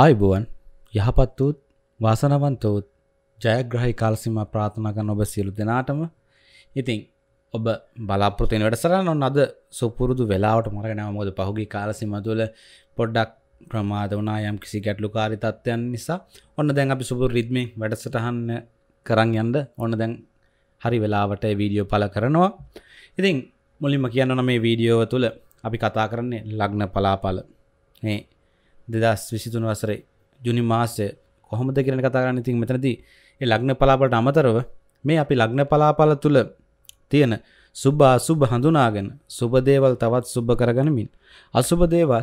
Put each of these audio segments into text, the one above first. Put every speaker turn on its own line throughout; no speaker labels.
ආයුබුවන් යහපත් වූත් වාසනවන්ත වූත් ජයග්‍රහයි කාලසීමා ප්‍රාර්ථනා කරන ඔබ සියලු දෙනාටම ඉතින් ඔබ බලාපොරොත්තු වෙන වැඩසටහන ඔන්න අද සුපුරුදු වෙලාවට මරගෙන ආවා මොකද පහුගිය කාලසීමාව තුළ පොඩ්ඩක් ප්‍රමාද වුණා යම් කිසි ගැටලුකාරී තත්ත්වයන් නිසා ඔන්න දැන් අපි සුපුරු රිද්මේ වැඩසටහන කරන් යන්න ඔන්න දැන් හරි වෙලාවට වීඩියෝ පළ කරනවා ඉතින් මුලින්ම කියන්න මේ වීඩියෝව තුළ අපි කතා කරන්නේ ලග්න පලාපල මේ දෙදස් විසිතුන් වසරේ ජුනි මාසය කොහොමද කියන කතාරන්න ඉතින් මෙතනදී ඒ ලග්න පලාපලට අමතරව මේ අපි ලග්න පලාපල තුළ තියෙන සුබා සුභ හඳුනාගෙන සුබදේවල් තවත් සුබ කරගනමින් අසුබදේවල්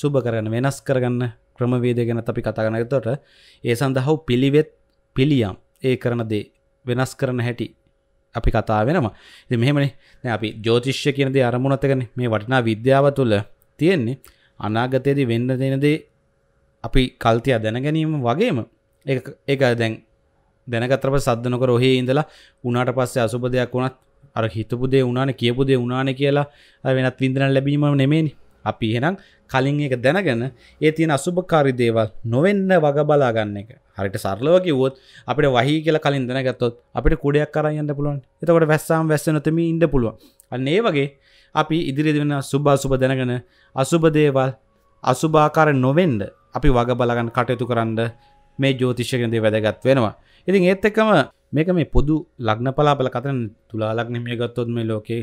සුබ කරන වෙනස් කරගන්න ක්‍රමවේද ගැන අපි කතාගන තොට ඒ සඳහව පිළිවෙත් පිළියම් ඒ කරන දේ වෙනස් කරන හැටි අපි කතා වෙනවා මෙහෙමනේ අපි ජෝතිශ්‍ය කියනද අරමුණතකන මේ වටිනා විද්‍යාව තුළ තියෙන්නේ අනාගතයේදී වෙන්න දෙනදේ අපි කල්තියා දැනගැනීම වගේම ඒ දැන් දැනකතරප සද්ධනක රොහේ ඉඳලා උනාට පස්සේ අසුප දෙයක් වුණත් අර හිතපුදේ උනාන කියපුදේ උනාන කියලා වෙනත් විින්දන ලැබීම නෙමේනි අපි එහෙනම් කලින් එක දැනගැන ඒ තියෙන අසුභකාරි දේවල් නොවෙන්න වග බලාගන්න එක හරිට සරලව කිවොත් අපිට වහි කියලා කලින් දැනගත්තොත් අපිට කුඩයක් කරයන්න පුළුවන් එතකොට වැස්සාම් වැස්සනොතම ඉන්න පුළුවන් අන්නේ වගේ අපි ඉදිරිදි වෙන සුභා සුභ දැනගෙන අසුභදේවල් අසුභාකාර නොවෙන්ඩ අපි වග බලගන්න කටයුතු කරන්න මේ ජෝතිශ්‍යකන්දේ වැදගත් වෙනවා ඉතින් ඒත් එකම මේක මේ පොදු ලග්න පලාපල කතන තුලාලක්න මේ ගත්තොත් මේ ලෝකේ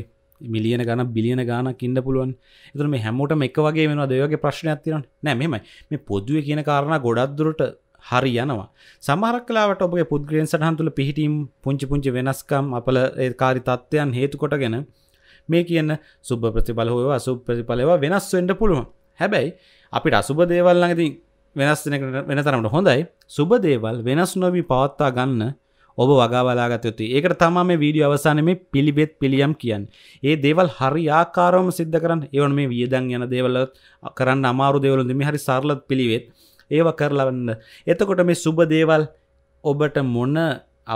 මිලියන ගන බිලියන ගානක් ඉන්න පුළුවන් එතුර මේ හැමෝට එක වගේ වෙනවා දෙවගේ ප්‍රශ්නයක් තිරන නෑමයි මේ පොදුව කියන කාරණ ගොඩක්දුරට හරි යනවා සමහරක්ලාට ඔබගේ පුද්ග්‍රයෙන් සටහන්තුළ පිහිටීම් පුංචි පුංචි වෙනස්කම් අපල කාරි තත්ත්වයන් හේතුකොට ගැන මේ කියන්න සුබ ප්‍රතිඵල හෝ අසු ප්‍රතිඵලවා වෙනස් වෙන්ඩ පුළුව හැබැයි අපිට අසුබ දේවල් ළඟති වෙනස් වෙන තරමට හොඳයි සුබ දේවල් වෙනස් නොවී පවත්තා ගන්න ඔබ වගාවලාගතයුතු ඒකට තමා මේ වීඩිය අවසානම පිළිබෙත් පිළියම් කියන් ඒ දේවල් හරි ආකාරම සිද්ධ කරන්න එවන මේ වියදන් යන දේවල කරන්න අමාරු දෙවලු දෙම හරි සරලත් පිළිවෙත් ඒව කරලවන්න එතකොට මේ සුබ දේවල් ඔබට මොන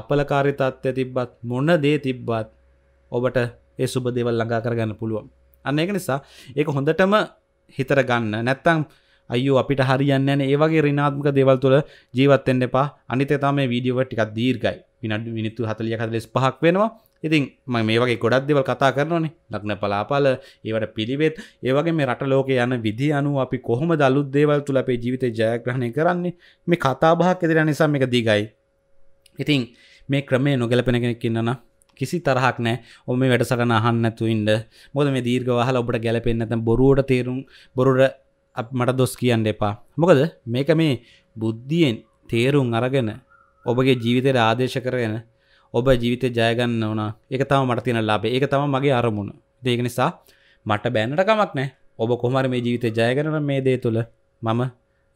අපලකාරිතත්වය තිබ්බත් මොන දේ තිබ්බත් ඔබට ඒ සුබ දේවල් ලඟා කරගන්න පුළුවන් අන්න එක නිසා ඒක හොඳටම හිතර ගන්න නැත්තං අයු අපිට හරියන්න ඒවගේ රිනාත්මක දෙවල් තුළ ජීවත්තෙන් එපා අනිතතම වීඩියෝව ටිකක් දීර්ගයි විනඩු විනිතු හතලිය කදලෙස් පහක් වෙනවා ඉතින් ම මේ වගේ ගොඩක් දෙවල් කතා කරනවානේ ලක්න පලාපල ඒවට පිළිවෙත් ඒවගේ මේ රට ලෝක යන විදි අනු අපි කොහොම දලුත් දේවල් තුළ අපේ ජීවිත ජයග්‍රහණය කරන්නේ මේ කතාබහක් එදිර නිසා එක දිගයි ඉතින් මේ ක්‍රමේ නොගැලපෙන කෙනෙක් ඉන්නනා කිසි තරහක් නෑ ඔම මේ වැඩසටන අහන්නැතුයින්ට මොද මේ දීර්ග වහල ඔබට ගැලපෙන්න්නත බොරුවට තේරුම් බොරුට මට දොස් කියන්න එපා මොකද මේක මේ බුද්ධියෙන් තේරුම් අරගෙන ඔබගේ ජීවිතයට ආදේශ කරගෙන ඔබ ජීවිතය ජයගන්න ඕන එක තම මට තියෙන ලාබේ ඒ තම මගේ අරමුණ දේක නිසා මට බෑනට කමක් නෑ ඔබ කොහමර මේ ජීවිතය ජයගරන මේ දේ තුළ මම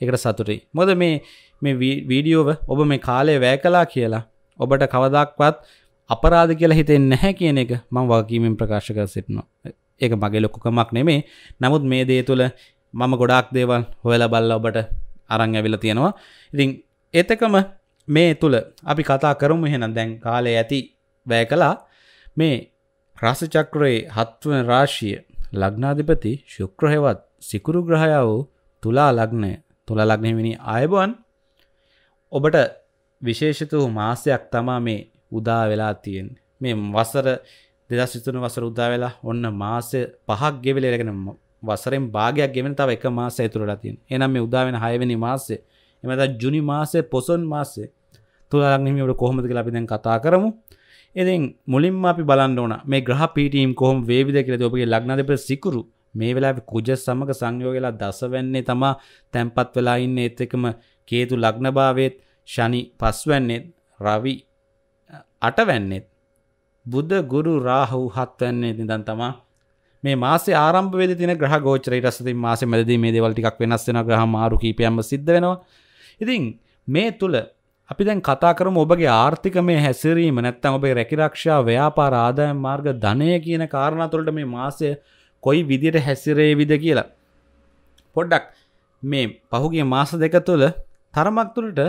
එකට සතුරයි මොද මේ මේ වීඩියෝව ඔබ මේ කාලය වැෑ කලා කියලා ඔබට කවදක්වත් අපරාධ කියලා හිතෙන් නැහැ කියන එක මං වගකීමෙන් ප්‍රකාශ කර සිටිනවා ඒක මගේ ලොකුකමක් නෙමේ නමුත් මේ දේ තුළ මම ගොඩාක් දේවල් හොයලා බල්ල ඔබට අරං ඇවිල තියෙනවා ඉතින් එතකම මේ තුළ අපි කතා කරමු එහෙනම් දැන් කාලය ඇති වැය කලා මේ රසචක්‍රයේ හත්වන රාශිය ලග්නාධිපති ශුක්‍රහෙවත් සිකුරු ග්‍රහයා වූ තුලා ලග්නය තුළ ලග්නයමිනි අයබුවන් ඔබට විශේෂිත වූ මාසයක් තමා මේ උදා වෙලා තියෙන් මේ වසර දෙදස් විතුන වසර උදා වෙලා ඔන්න මාස පහක් ගෙවිල එරගෙන වසරෙන් භාගයක් ගෙවෙන තව එක මාසය තුරලා තියෙන් එනම් මේ උදාවෙන හයවැනි මාසේ එමත ජුනි මාසේ පොසොන් මාසේ තුළලක්නීමට කොහොමද කියලා අපි දැන් කතා කරමු එතින් මුලින්ම අපි බලන්න ඕන මේ ග්‍රහ පිටීම් කොහොම වේවිද කියලා ඔබගේ ලග්න දෙපළ සිකුරු මේ වෙලා කුජ සමග සංයෝගලා දසවැන්නේ තමා තැන්පත් වෙලා ඉන්න එත් එකම කේතු ලග්නභාවේත් ශනි පස්වැන්නේ රවි අටවැන්නෙත් බුද ගුරු රාහු හත්වැන්නේ නිදන් තමා මේ මාස ආරම්භ වෙද තින ග්‍රහ ගෝචර රස්තින් මාස මැදදී මේ දේවල් ටිකක් වෙනස් වෙන ග්‍රහ මාරු කීපයක්ම සිද්ධ වෙනවා ඉතින් මේ තුල අපි දැන් කතා කරමු ඔබගේ ආර්ථික මේ හැසිරීම නැත්තම් ඔබේ රැකිරක්ෂා ව්‍යාපාර ආදායම් මාර්ග ධනය කියන කාරණා තුළට මේ මාසය කොයි විදියට හැසිරේවිද කියලා පොඩ්ඩක් මේ පහුගිය මාස දෙක තුළ තරමක් තුළට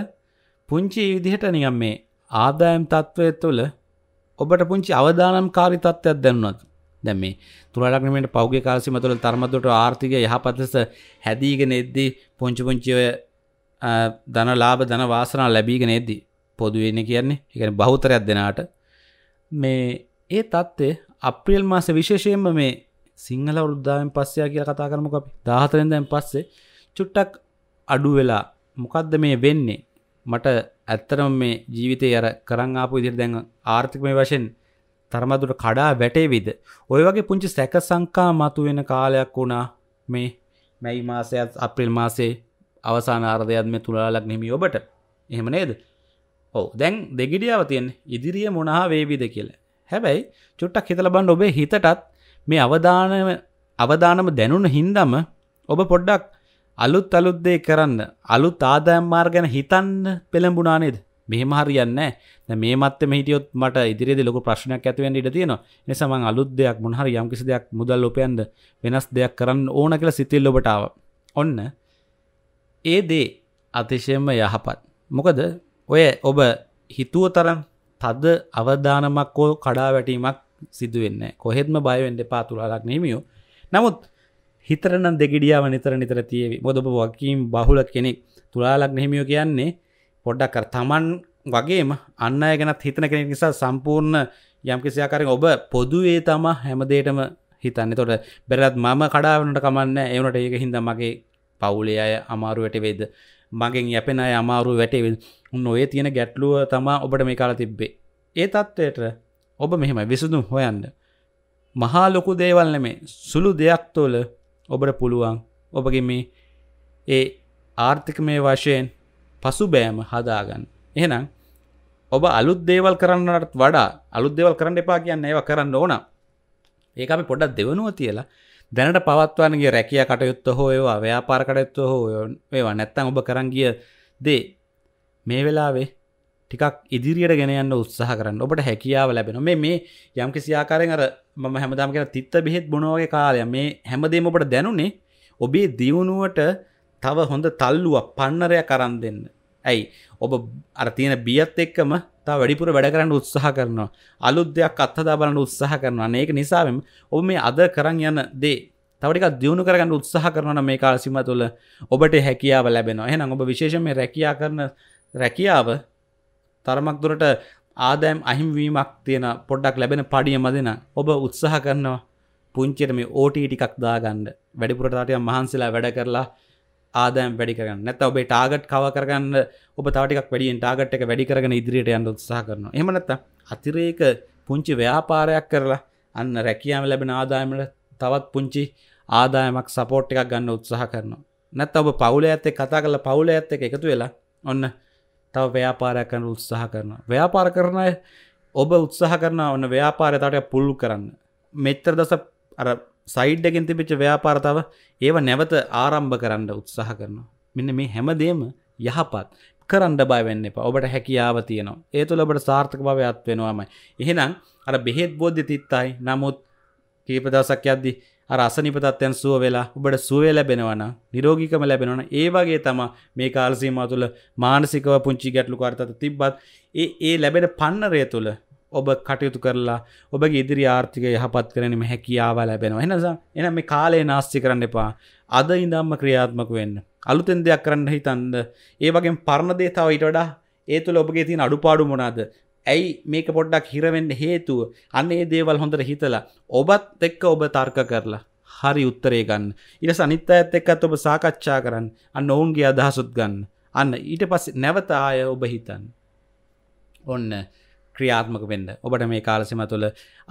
පුංචි විදිහට නිකම් මේ ආදායම් තත්ත්වය තුළ ඔබට පුංචි අවදානම් කාරි තත්ත්වයක් දැනුනත් දැන් මේ තුරලක්නමට පෞගේ කාලසිම තුළ තර්මතුට ආර්ථික යහපත්ලෙස හැදීගෙන එද්දී පුංචි පුංචි ඔය ධන ලාභ ධන වාසනා ලැබීගෙන එද්දී පොදු වෙන්නේ කියන්නේ ඒ කියන්නේ බහුතරයක් දෙනාට මේ ඒ தත්ත්වය අප්‍රේල් මාසේ විශේෂයෙන්ම මේ සිංහල වෘද්ධාවෙන් පස්සයා කියලා කතා කරමුකෝ අපි 14 වෙනිදාෙන් පස්සේ චුට්ටක් අඩු වෙලා මොකද්ද මේ වෙන්නේ මට ඇත්තරම මේ ජීවිතය අර කරං ආපු ඉදිරි දැන් ආර්ථිකමය වශයෙන් තරමදුට කඩා වැටේවිද ඔය වගේ පුංචි සැක සංකා මතු වෙන කාලයක් වුණා මේ මැයි මාසයත් අප්‍රිල් මාසේ අවසාන අර්ධයත් මේ තුලාලක් නෙමි ඔබට එහෙම නේද ඔව දැන් දෙගිඩියාව තියෙන ඉදිරිය මොනහා වේවිද කියලා හැබැයි චුට්ටක් හිතල බන්න ඔබේ හිතටත් මේ අවධානම අවධානම දැනුන හින්දම ඔබ පොඩ්ඩක් අලුත් අලුත්දේ කරන්න අලුත් ආදායම් මාර් ගැන හිතන්න පෙළඹුණා නේද මෙහෙම හරියන්න මේ මත් මහිටියොත් මට ඉදිරිද ලොක ප්‍රශ්නයක් ඇතිවෙන් ඉට තියෙන නිසමන් අලුත් දෙයක් මොහරි යම්කිසි දෙයක් මුදල් ලොපයන්ද වෙනස් දෙයක් කරන්න ඕන කියලා සිතිල් ලොබටාව ඔන්න ඒ දේ අතිශයෙන්ම යහපත් මොකද ඔය ඔබ හිතුව තරම් තද අවධානමක් කෝ කඩා වැටීමක් සිදුවෙන්න කොහෙත්ම බයවෙන්ඩ පාතුරලක් නෙමියෝ නමුත් හිතරන දෙගිඩියාව නිතර නිතර තියවි බොදබ වකීම් බහුල කෙනෙක් තුලාලක් නහිමියෝ කියන්නේ පොඩ්ඩක් කර තමන් වගේම අන්න ගැනත් හිතන කෙනෙ නිසා සම්පූර්ණ යම්කිසියාකාරෙන් ඔබ පොදුවේ තම හැමදේටම හිතන්න තොට බැරත් මම කඩාවනට කමන්න එවනට ඒක හිද මගේ පවුලේ අය අමාරු වැටවේද මගෙන් යැපෙන අය අමාරු වැටේවිල් උන්න ඔය තියෙන ගැටලුව තමා ඔබට මේ කාලා තිබ්බේ ඒ තත්ත්වයට ඔබ මෙහෙම විසඳුම් හොයන්න මහා ලොකු දේවල්න මේ සුළු දෙයක් තුොල ඔබට පුළුවන් ඔබගේ මේ ඒ ආර්ථික මේ වශයෙන් පසු බෑම හදාගන්න එහෙනම් ඔබ අලුත් දේවල් කරන්නට වඩා අලුත් දේවල් කරන්න එපා කියන්න ඒව කරන්න ඕන ඒක අපි පොඩක් දෙවනුව තියලා දැනට පවත්වන්ගේ රැකිය කටයුත්ත හෝ ඒවා ව්‍යාපාර කටයුත්ත හෝ ඒවා නැත්තං ඔබ කරන්ගිය දේ මේ වෙලාවේ ටිකක් ඉදිරියට ගෙනයන්න උත්සාහ කරන්න ඔබට හැකියාව ලැබෙන මේ මේ යම් කිසියාකාරෙන් අර මම හැමදාම කියෙන තිත්ත බෙහෙත් බොනෝගේ කාලය මේ හැමදේම ඔබට දැනුනේ ඔබේ දියුණුවට තව හොඳ තල්ලුවක් පන්නරය කරන් දෙන්න ඇයි ඔබ අර තියෙන බියත් එක්කම තා වැඩිපුර වැඩ කරන්න උත්සාහ කරනවා අලුත් දෙයක් අත්හදා බලන්න උත්සාහ කරනවා ඒක නිසාවෙන් ඔබ මේ අද කරන් යන දේ තවටික දියුණු කරගන්න උත්සාහ කරන මේ කාලසිම තුළ ඔබට හැකියාව ලැබෙනවා එහෙනම් ඔබ විශේෂම රැකියා කරන රැකියාව තරමක් දුරට ආදෑම් අහිම්වීමක් තියෙන පොඩ්ඩක් ලැබෙන පඩිය මදින ඔබ උත්සාහ කරනවා පුංචිට මේ ඕට ටිකක් දාගන්න වැඩිපුරටටය මහන්සලා වැඩ කරලා ආදෑම් වැඩි කරන්න නැත ඔබේ ටාගට් කව කරගන්න ඔබ තාටික් වැඩියෙන් ටාගට් එක වැඩි කරගෙන ඉදිරියට යන්න උත්සාහ කරන එමනත්ත අතිරේක පුංචි ව්‍යාපාරයක් කරලා අන්න රැකියම ලැබෙන ආදායමට තවත් පුංචි ආදායමක් සපෝට් එකක් ගන්න උත්සාහ කරනවා නැත් ඔබ පවුල ඇත්තේ කතා කල පවුල ඇත්ත එක එකතු වෙලා ඔන්න තව ව්‍යාපාරයක් කරන උත්සාහ කරන ව්‍යාපාර කරන ඔබ උත්සාහ කරන ඔන්න ව්‍යාපාරතාටය පුල්ලු කරන්න මෙච්චර දස අර සයිඩ්ඩගෙන් තිබිච්ච ව්‍යාපාරතාව ඒව නැවත ආරම්භ කරන්න උත්සාහ කරනවා මෙන්න මේ හැමදේම යහපත් කරන්න බයවෙන්න එප ඔබට හැකියාව තියනවා ඒ තුළ ඔබට සාර්ථක භාවයත් වෙනවාමයි එහෙනම් අර බෙහෙත් බෝද්ධි තිත්තයි නමුත් කීපදසක් යද්දි රසනිපතත්යන් සුව වෙලා ඔබට සුවේ ලැබෙනවන නිරෝගිකම ලැබෙනවන ඒවාගේ තම මේ කාල්සීම තුළ මානසිකව පුංචි ගැටලු කරතත තිබ්බත් ඒ ඒ ලැබෙන පන්නරය තුළ ඔබ කටයුතු කරලා ඔබගේ ඉදිරි ආර්ථික යහපත් කරනීම හැකියාව ලැබෙනවා එනසා එන මේ කාලේ නාස්ති කරන්න එපා අද ඉඳම්ම ක්‍රියාත්මක වෙන්න අලුතෙන් දෙයක් කරන්න හිතන්ද ඒ වගේ පරණ දේ තව ඊට වඩා ඒ තුළ ඔබගේ තියෙන අඩුපාඩු මොනවාද ඇයි මේක පොඩ්ඩක් හිරවෙන්න හේතුව අන්න ඒ දේවල් හොඳට හිතලා ඔබත් එක්ක ඔබ තර්ක කරලා හරි උත්තරේ ගන්න ඉරස අනිත් අයත් එක්කත් ඔබ සාකච්ඡා කරන්න අන්න ඔවුන්ගේ අදහසුත් ගන්න අන්න ඊට පස්සේ නැවත ආය ඔබ හිතන්න ඔන්න ක්‍රියාත්මක වෙන්න ඔබට මේ කාලසෙම තුළ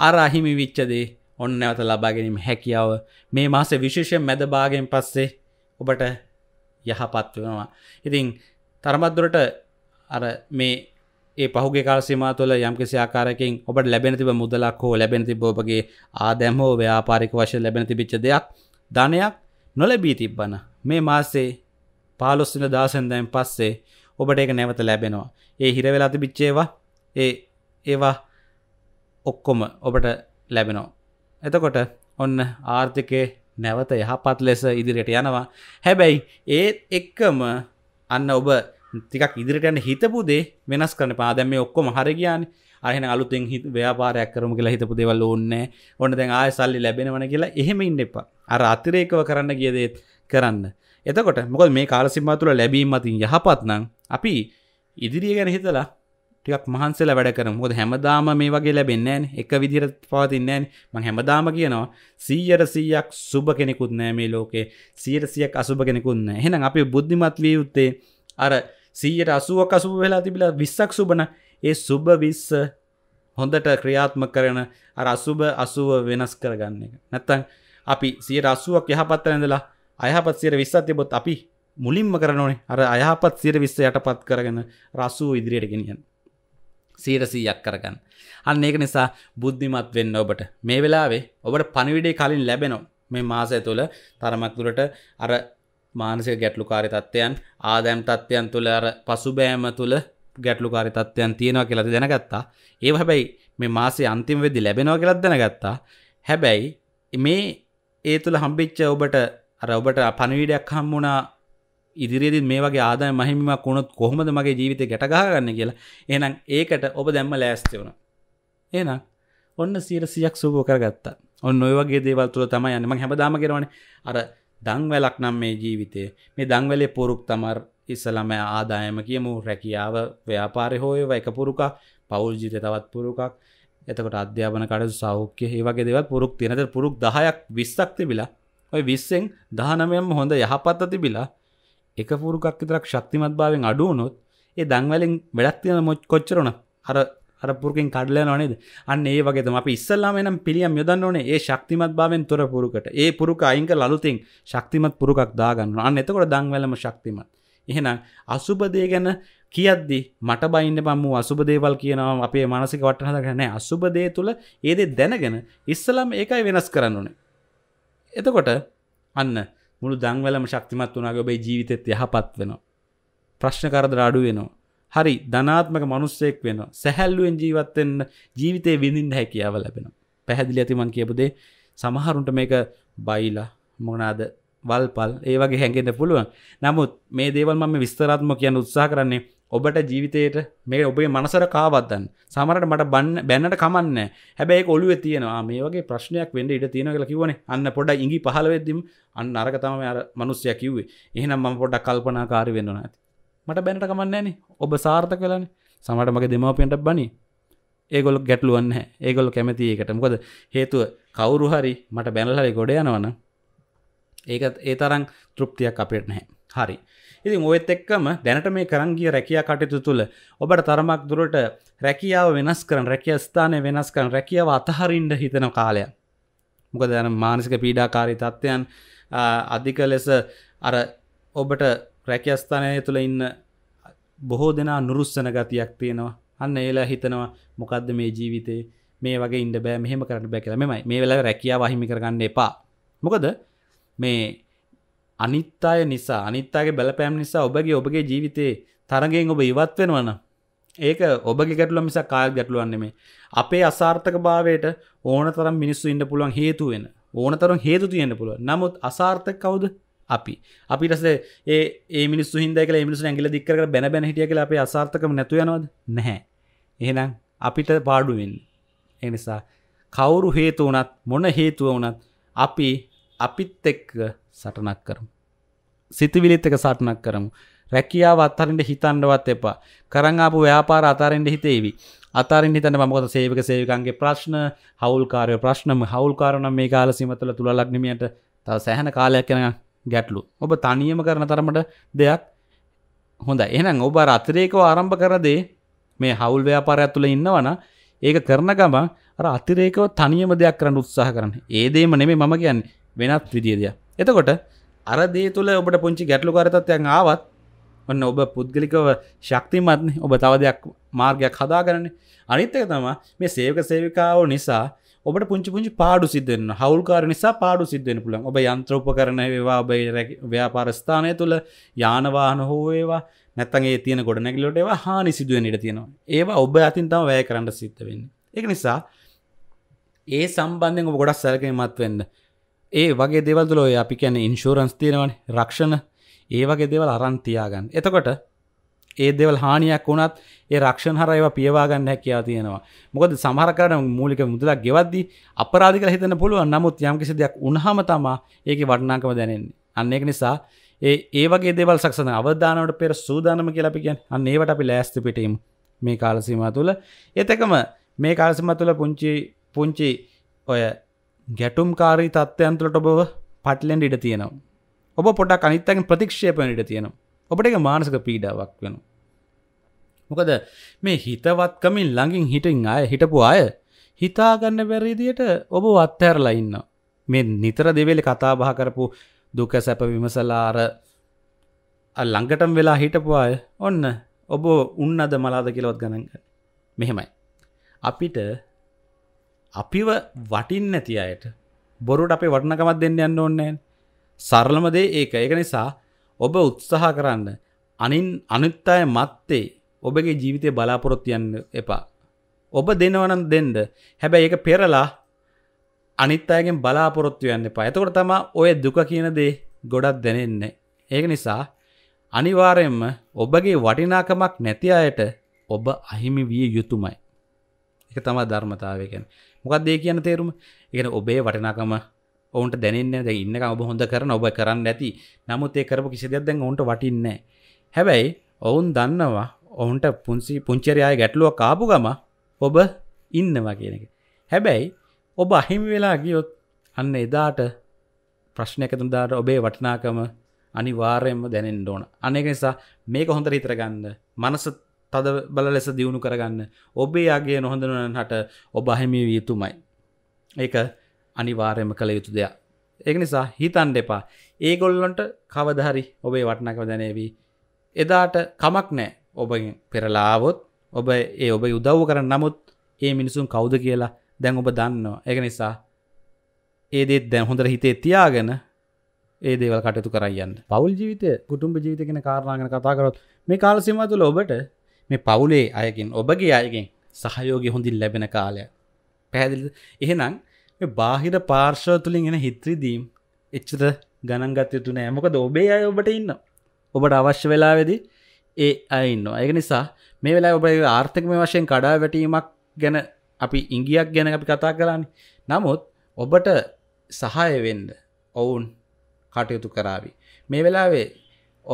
අර අහිමි විච්චදේ ඔන්න නැවත ලබා ගැනීම හැකියාව මේ මාසේ විශේෂයෙන් මැද භාගයෙන් පස්සේ ඔබට යහපත් වෙනවා ඉතින් තරමත්දුරට අර මේ ඒ පහුගේ කාලසිම තුළ යම්කිසි ආකාරකින් ඔබට ලැබෙන තිබ මුදලක් හෝ ලැබෙන තිබ ඔබගේ ආදැම් හෝ ව්‍යාපාරික වශයෙන් ලැබෙන තිබිච්ච දෙයක් ධනයක් නොලැබී තිබ්බන මේ මාසේ පාලොස්සින දාසන්දයෙන් පස්සේ ඔබට ඒක නැවත ලැබෙනවා ඒ හිරවෙලා තිබිච්චේවා ඒ ඒවා ඔක්කොම ඔබට ලැබෙනවා එතකොට ඔන්න ආර්ථිකය නැවත යහපත් ලෙස ඉදිරියට යනවා හැබැයි ඒත් එක්කම අන්න ඔබ තිකක් ඉදිරිට යන හිතපුදේ වෙනස් කරන පාදැම ඔක්කොම හරගයාන් අහන අලුතෙන් හිත ව්‍යාපාරයක් කරම කියලා හිතපු දෙවල් ඕන්න ඕන්න දැන් ආය සල්ලි ලැබෙනවන කියලා එහෙම ඉන්න එපා අර අතිරේකව කරන්න ගියදේත් කරන්න එතකොට මොකද මේ කාලසිම්මා තුළ ලැබීම අතින් යහපත්නම් අපි ඉදිරිය ගැන හිතලා ටිකක් මහන්සල වැඩ කරන හොද හැමදාම මේ වගේ ලැබෙන්නෑන් එක විදිර පවතින්නෑන් මං හැමදාම කියනවා සීයට සීයක් සුබ කෙනෙකුත් නෑ මේ ලෝකේ සීයට සියක් අසුභ කෙනෙකුන්න එහෙනම් අපි බුද්ධිමත් විය යුත්තේ අර සීයට අසුවක් අසුබ වෙලා තිබිල විස්සක් සුබන ඒ සුබ විස්ස හොඳට ක්‍රියාත්ම කරන අර අසුබ අසුව වෙනස් කරගන්න එක නැත්තං අපි සියට අසුවක් යහපත් ඇඳලා අයහපත් සියට විස්සත් තිබොත් අපි මුලින්ම කරනනේ අර අයහපත් සියට විස්ස යටපත් කරගෙන රසූ ඉදිරියට ගෙනියන් සීරසීයක් කරගන්න අන්න ඒක නිසා බුද්ධිමත් වෙන්න ඔබට මේ වෙලාවේ ඔබට පණවිඩේ කලින් ලැබෙනවා මේ මාසය තුළ තරමක් දුරට අර මානසික ගැටලුකාරි තත්ත්වයන් ආදෑම් තත්ත්වයන් තුළ අර පසුබෑම තුළ ගැටලුකාරි තත්ත්වයන් තියෙනවා කියලති දැනගත්තා ඒ හැබැයි මේ මාසේ අන්තිම වෙදි ලැබෙනවා කියලත් දැනගත්තා හැබැයි මේ ඒ තුළ හම්බිච්ච ඔබට අර ඔබට පණවිඩයක් හම්මුණා ඉදිරිදි මේ වගේ ආදය මහිමක් වුණොත් කොහොමද මගේ ජීවිතය ගැටගාගන්න කියලා එනම් ඒකට ඔබ දැම්ම ලෑස්ති වුණ ඒනම් ඔන්න සීර සියක් සූපෝ කරගත්තා ඔන්න ඔය වගේ දේවල් තුළ තමයි යන්නම හැබදාම කරවන අර දංවැලක් නම් මේ ජීවිතය මේ දංවැලේ පොරුක් තමර් ඉස්සලම ආදායම කියමු රැකියාව ව්‍යාපාරය හෝය එක පුරුකක් පවුල් ජිත තවත් පුරුකක් එතකට අධ්‍යාපන කට සෞඛ්‍ය ඒවගේ දෙවත් පුරුක් තිනත පුරුක් දහයක් විස්සක් තිබිලා ඔය විස්සෙන් දහනමයම හොඳ යහපත් තිබිලා එක පුරුකක් විතරක් ශක්තිමත් භාවෙන් අඩුවනොත් ඒ දංවැලින් වැඩක් තියෙන මොච් කොච්චරන අර අරපුරකින් කඩලය නොනේද අන්න ඒ වගේතම අප ඉස්සල්ලාම නම් පිළියම් යොදන්න ඕනේ ඒ ශක්තිමත් භාවෙන් තොර පුරුකට ඒ පුරුක අයිංක ලලුතින් ශක්තිමත් පුරුකක් දාගන්න අන්න එතකොට දංවැලම ශක්තිමත් එහෙනම් අසුබදේ ගැන කියද්දි මට බයින්න පම්ම අසුබදේවල් කියනවා අපේ මනසික වටහද ගැනෑ අසුබදේ තුළ ඒදේ දැනගෙන ඉස්සලම් ඒකයි වෙනස් කරන්න ඕනේ එතකොට අන්න මුළු දංවැලම ශක්තිමත් වනාගේ ඔබේ ජීවිතත් යහපත් වෙනවා ප්‍රශ්න කරද රාඩු වෙනවා හරි ධනාත්මක මනුස්සෙක් වෙන සැහැල්ලුවෙන් ජීවත්වෙන්න ජීවිතය විඳින් හැකියාව ලැබෙන පැහැදිලි ඇතිමන් කියපුදේ සමහරුන්ට මේක බයිලා මොනාද වල්පල් ඒවගේ හැඟෙන්ට පුළුවන් නමුත් මේ දේවල් මම විස්තරාත්ම කියන්න උත්සා කරන්නේ ඔබට ජීවිතයට මේ ඔබේ මනසර කාවත්දන්න සමරට මට බන්න බැන්නට කමන්න හැබැයි ඔලුව තියෙනවා මේ වගේ ප්‍රශ්නයක් වෙන්ඩ ඉට තියෙන කියලා කිවන අන්න පොඩ ඉඟි පහලවෙදදිම් අන්න අරකතම අර මනුස්්‍යයක් කිව්වේ එහෙනම් ම පොඩක් කල්පනාකාරි වෙන්නවා ඇති මට බැනට කමන්නේන ඔබ සාර්ථ කලන සමට මගේ දෙමවපියන්ට බනි ඒගොල ගැටලුවන්න ඒගොල කැමති ඒකට මොකද හේතුව කවුරු හරි මට බැනල්හරි ගොඩ යනවන ඒකත් ඒ තරම් තෘප්තියක් අපේට නැහැ හරි ඉති ඔයත් එක්කම දැනට මේ කරංගිය රැකයා කටයුතු තුළ ඔබට තරමක් දුරට රැකියාව වෙනස් කරන රැකිය ස්ථානය වෙනස් කරන රැකියාව අතහරින්ට හිතන කාලය මොක දැන මානසික පීඩාකාරී තත්ත්වයන් අධික ලෙස අර ඔබට රැකස්ථානය තුළ ඉන්න බොහෝ දෙනා නුරුස්සන ගතියක් තියෙනවා අන්න ඒලා හිතනවා මොකක්ද මේ ජීවිතේ මේ වගේ ඉන්න බෑ මෙහෙම කරන්න බෑ කියලා මෙමයි මේ වෙලාව රැකියාව අහිමි කරගන්න එපා මොකද මේ අනිත් අය නිසා අනිත් අයගේ බලපෑම් නිසා ඔබගේ ඔබගේ ජීවිතේ තරගෙන් ඔබ ඉවත් වෙනවන ඒක ඔබගේ ගැටලුව මිසක් කාල් ගැටලුවක් නෙමෙයි අපේ අසාර්ථකභාවයට ඕනතරම් මිනිස්සු ඉන්න පුළුවන් හේතු වෙන ඕනතරම් හේතු තියෙන්න පුළුවන් නමුත් අසාර්ථක කවුද අපි අපිටස ඒ මිනිස් හිදක මිනිස් ඇගල දික්කර බැන බැන හිටිය කියල අපේ අසාර්ථකම නැතුයනවද නැහැ එහෙනම් අපිට පාඩුවෙන් එනිසා කවුරු හේතු වනත් මොන හේතුව වනත් අපි අපිත් එක්ක සටනක් කරම් සිතිවිලිත් එක සටනක් කරමු රැකියාව අත්හරින්ට හිතන්නවත් එපා කරංආපු ව්‍යාපාර අතාරෙන්ට හිතේවි අතරින් හිතන මකොත සේවක සේවකන්ගේ ප්‍රශ්න හවුල්කාරය ප්‍රශ්නම හවුල්කාරනම් මේ කාල සිමතල තුළලක්නමියට තව සැහන කාලයක් කෙනක් ගැටලු ඔබ තනියම කරන තරමට දෙයක් හොඳ එනම් ඔබ අතිරේකව ආරම්භ කරදේ මේ හවුල් ව්‍යාපාරයක් තුළ ඉන්නවන ඒක කරන ගම අර අතිරේකව තනියම දෙයක් කරන්න උත්සාහ කරන්න ඒදේම නෙමේ මම කියන්නේ වෙනත් විදිියදය එතකොට අරදේ තුළ ඔබට පුංචි ගැටලු කරතත්වයක් ආවත් ඔන්න ඔබ පුද්ගලිකව ශක්තිමත්න ඔබ තව දෙයක් මාර්ගයක් හදාගරන්නේ අනිත්තක තම මේ සේවක සේවිකාව නිසා ඔබට පුංචි පුංචි පාඩු සිදෙන් හවල්කාර නිසා පාඩු සිද්ධෙන පුළන් ඔබ යන්ත්‍රෝප කරන ඒවා ඔබේ ව්‍යාපාරස්ථානය තුළ යානවාන හෝ ඒවා නැත්තන්ගේ තියෙන ගොඩනැගලොට ඒවා හානි සිදුවෙන් ඉට තියෙනවා ඒවා ඔබ අතින් තම වැය කරන්න සිත්ත වෙන්න එක නිසා ඒ සම්බන්ධෙන් ඔබ ගොඩක් සැලකීමත් වෙන්න ඒ වගේ දෙවල්තුල ඔය අපි කැන ඉන්ශෝරන්ස් තියෙනවන රක්ෂණ ඒ වගේ දෙවල් අරන්තියාගන්න එතකොට ඒ දෙවල් හානියක් වුණත් ඒ රක්ෂණ හරයව පියවාගන්න හැකයා තියෙනවා මොකද සමහර කරන මූලික මුදලක් ගෙවද්දි අපරාධික හිතන පුළුවන් නමුත් යම්කිසි දෙයක් උනහම තමා ඒක වටනාකම දැනෙන්නේ අන්න එක නිසා ඒ ඒ වගේ දෙවල් සක්සන අවධානට පෙර සූදානම කියලපි කියන් අන්න ඒවට අපි ලෑස්ති පිටීම මේ කාලසීම තුළ එතකම මේ කාලසිම තුළ පුංචි පුංචි ඔය ගැටුම් කාරී තත්ත්වයන්තුලට ඔබව පටලෙන්ඩ ඉඩ තියෙනවා ඔබ පොඩක් අනිත්තකින් ප්‍රතික්ෂේපන ඉඩ තියෙනවා ඔබට එක මානසක පීඩාවක් වෙන. මොකද මේ හිතවත්කමින් ළඟින් හිටින් අය හිටපු අය හිතාගන්න බැරිදියට ඔබ අත්හැරලා ඉන්න. මේ නිතර දෙවෙලි කතාබහ කරපු දුක සැප විමසලාර ළඟටම් වෙලා හිටපු අය ඔන්න ඔබ උන්න අද මලාද කියලවත් ගණන්ග මෙහෙමයි. අපිට අපිව වටින් නැති අයට බොරුට අපේ වටනකමත් දෙන්න යන්න ඕන්නෑ සරලමදේ ඒක ඒක නිසා ඔබ උත්සාහ කරන්න අනින් අනිත් අය මත්තේ ඔබගේ ජීවිතය බලාපොරොත්තියන්න එපා. ඔබ දෙනවනන් දෙන්ඩ හැබැයි එක පෙරලා අනිත් අයගෙන් බලාපොරොත්තු යන්න එපා එතකොට තම ඔය දුක කියන දේ ගොඩක් දැනෙන්නේ. ඒක නිසා අනිවාරයෙන්ම ඔබගේ වටිනාකමක් නැති අයට ඔබ අහිමි විය යුතුමයි. එක තමා ධර්මතාවයකෙන් මොකක් දේ කියන තේරුම එකන ඔබේ වටිනාකම ඔවුන්ට දැනන්න ද ඉන්න ඔබ හොඳ කරන ඔබ කරන්න ඇති නමුත් ඒ කරපු කිසිදයක් දැන් ඔුන්ට වටින්න හැබැයි ඔවුන් දන්නවා ඔවුන්ට පුන්සි පුංචරයාය ගැටලුව කාපු ගම ඔබ ඉන්නවා කියන එක හැබැයි ඔබ අහිමි වෙලා ගියොත් අන්න එදාට ප්‍රශ්නයකතුදාට ඔබේ වටිනාකම අනිවාර්යෙන්ම දැනෙන් ඕන අනෙක නිසා මේක හොඳ හිතරගන්න මනස තද බල ලෙස දියුණු කරගන්න ඔබේ අගේ නොහොඳනුවනට ඔබ අහිමි වියතුමයි ඒක අනිවාර්යම කළ යුතු දෙයක්. ඒක නිසා හිතන් දෙපා ඒ ගොල්ලොන්ට කවදහරි ඔබේ වටනකව දැනේවී. එදාට කමක් නෑ ඔබ පෙරලාවොත් ඔබ ඒ ඔබ යුදව් කර නමුත් ඒ මිනිසුන් කෞද කියලා දැන් ඔබ දන්නවා ඒක නිසා ඒදෙත් දැන් හොඳර හිතේ තියාගෙන ඒ දේවල් කටයුතු කරයන්න පවල් ජීවිතය කුටුම්ඹ ජීවිතගෙන කාරණගෙන කතාකරොත් මේ කාලසිම තුළ ඔබට මේ පවුලේ අයකින් ඔබගේ අයගෙන් සහයෝගය හොඳින් ලැබෙන කාලය පැහැදිලි එහෙනම් බාහිර පාර්ශව තුළින් එන හිත්‍රදීම් එච්චත ගණන්ගතයුතු නෑ මොකද ඔබේ අය ඔබට ඉන්න ඔබට අවශ්‍ය වෙලාවෙදි ඒ අයින්න ඒක නිසා මේ වෙලා ඔබ ආර්ථිකම වශයෙන් කඩා වැටීමක් ගැන අපි ඉංගියක් ගැන අපි කතා කරන්න නමුත් ඔබට සහයවෙන්ද ඔවුන් කටයුතු කරාවි මේ වෙලාවේ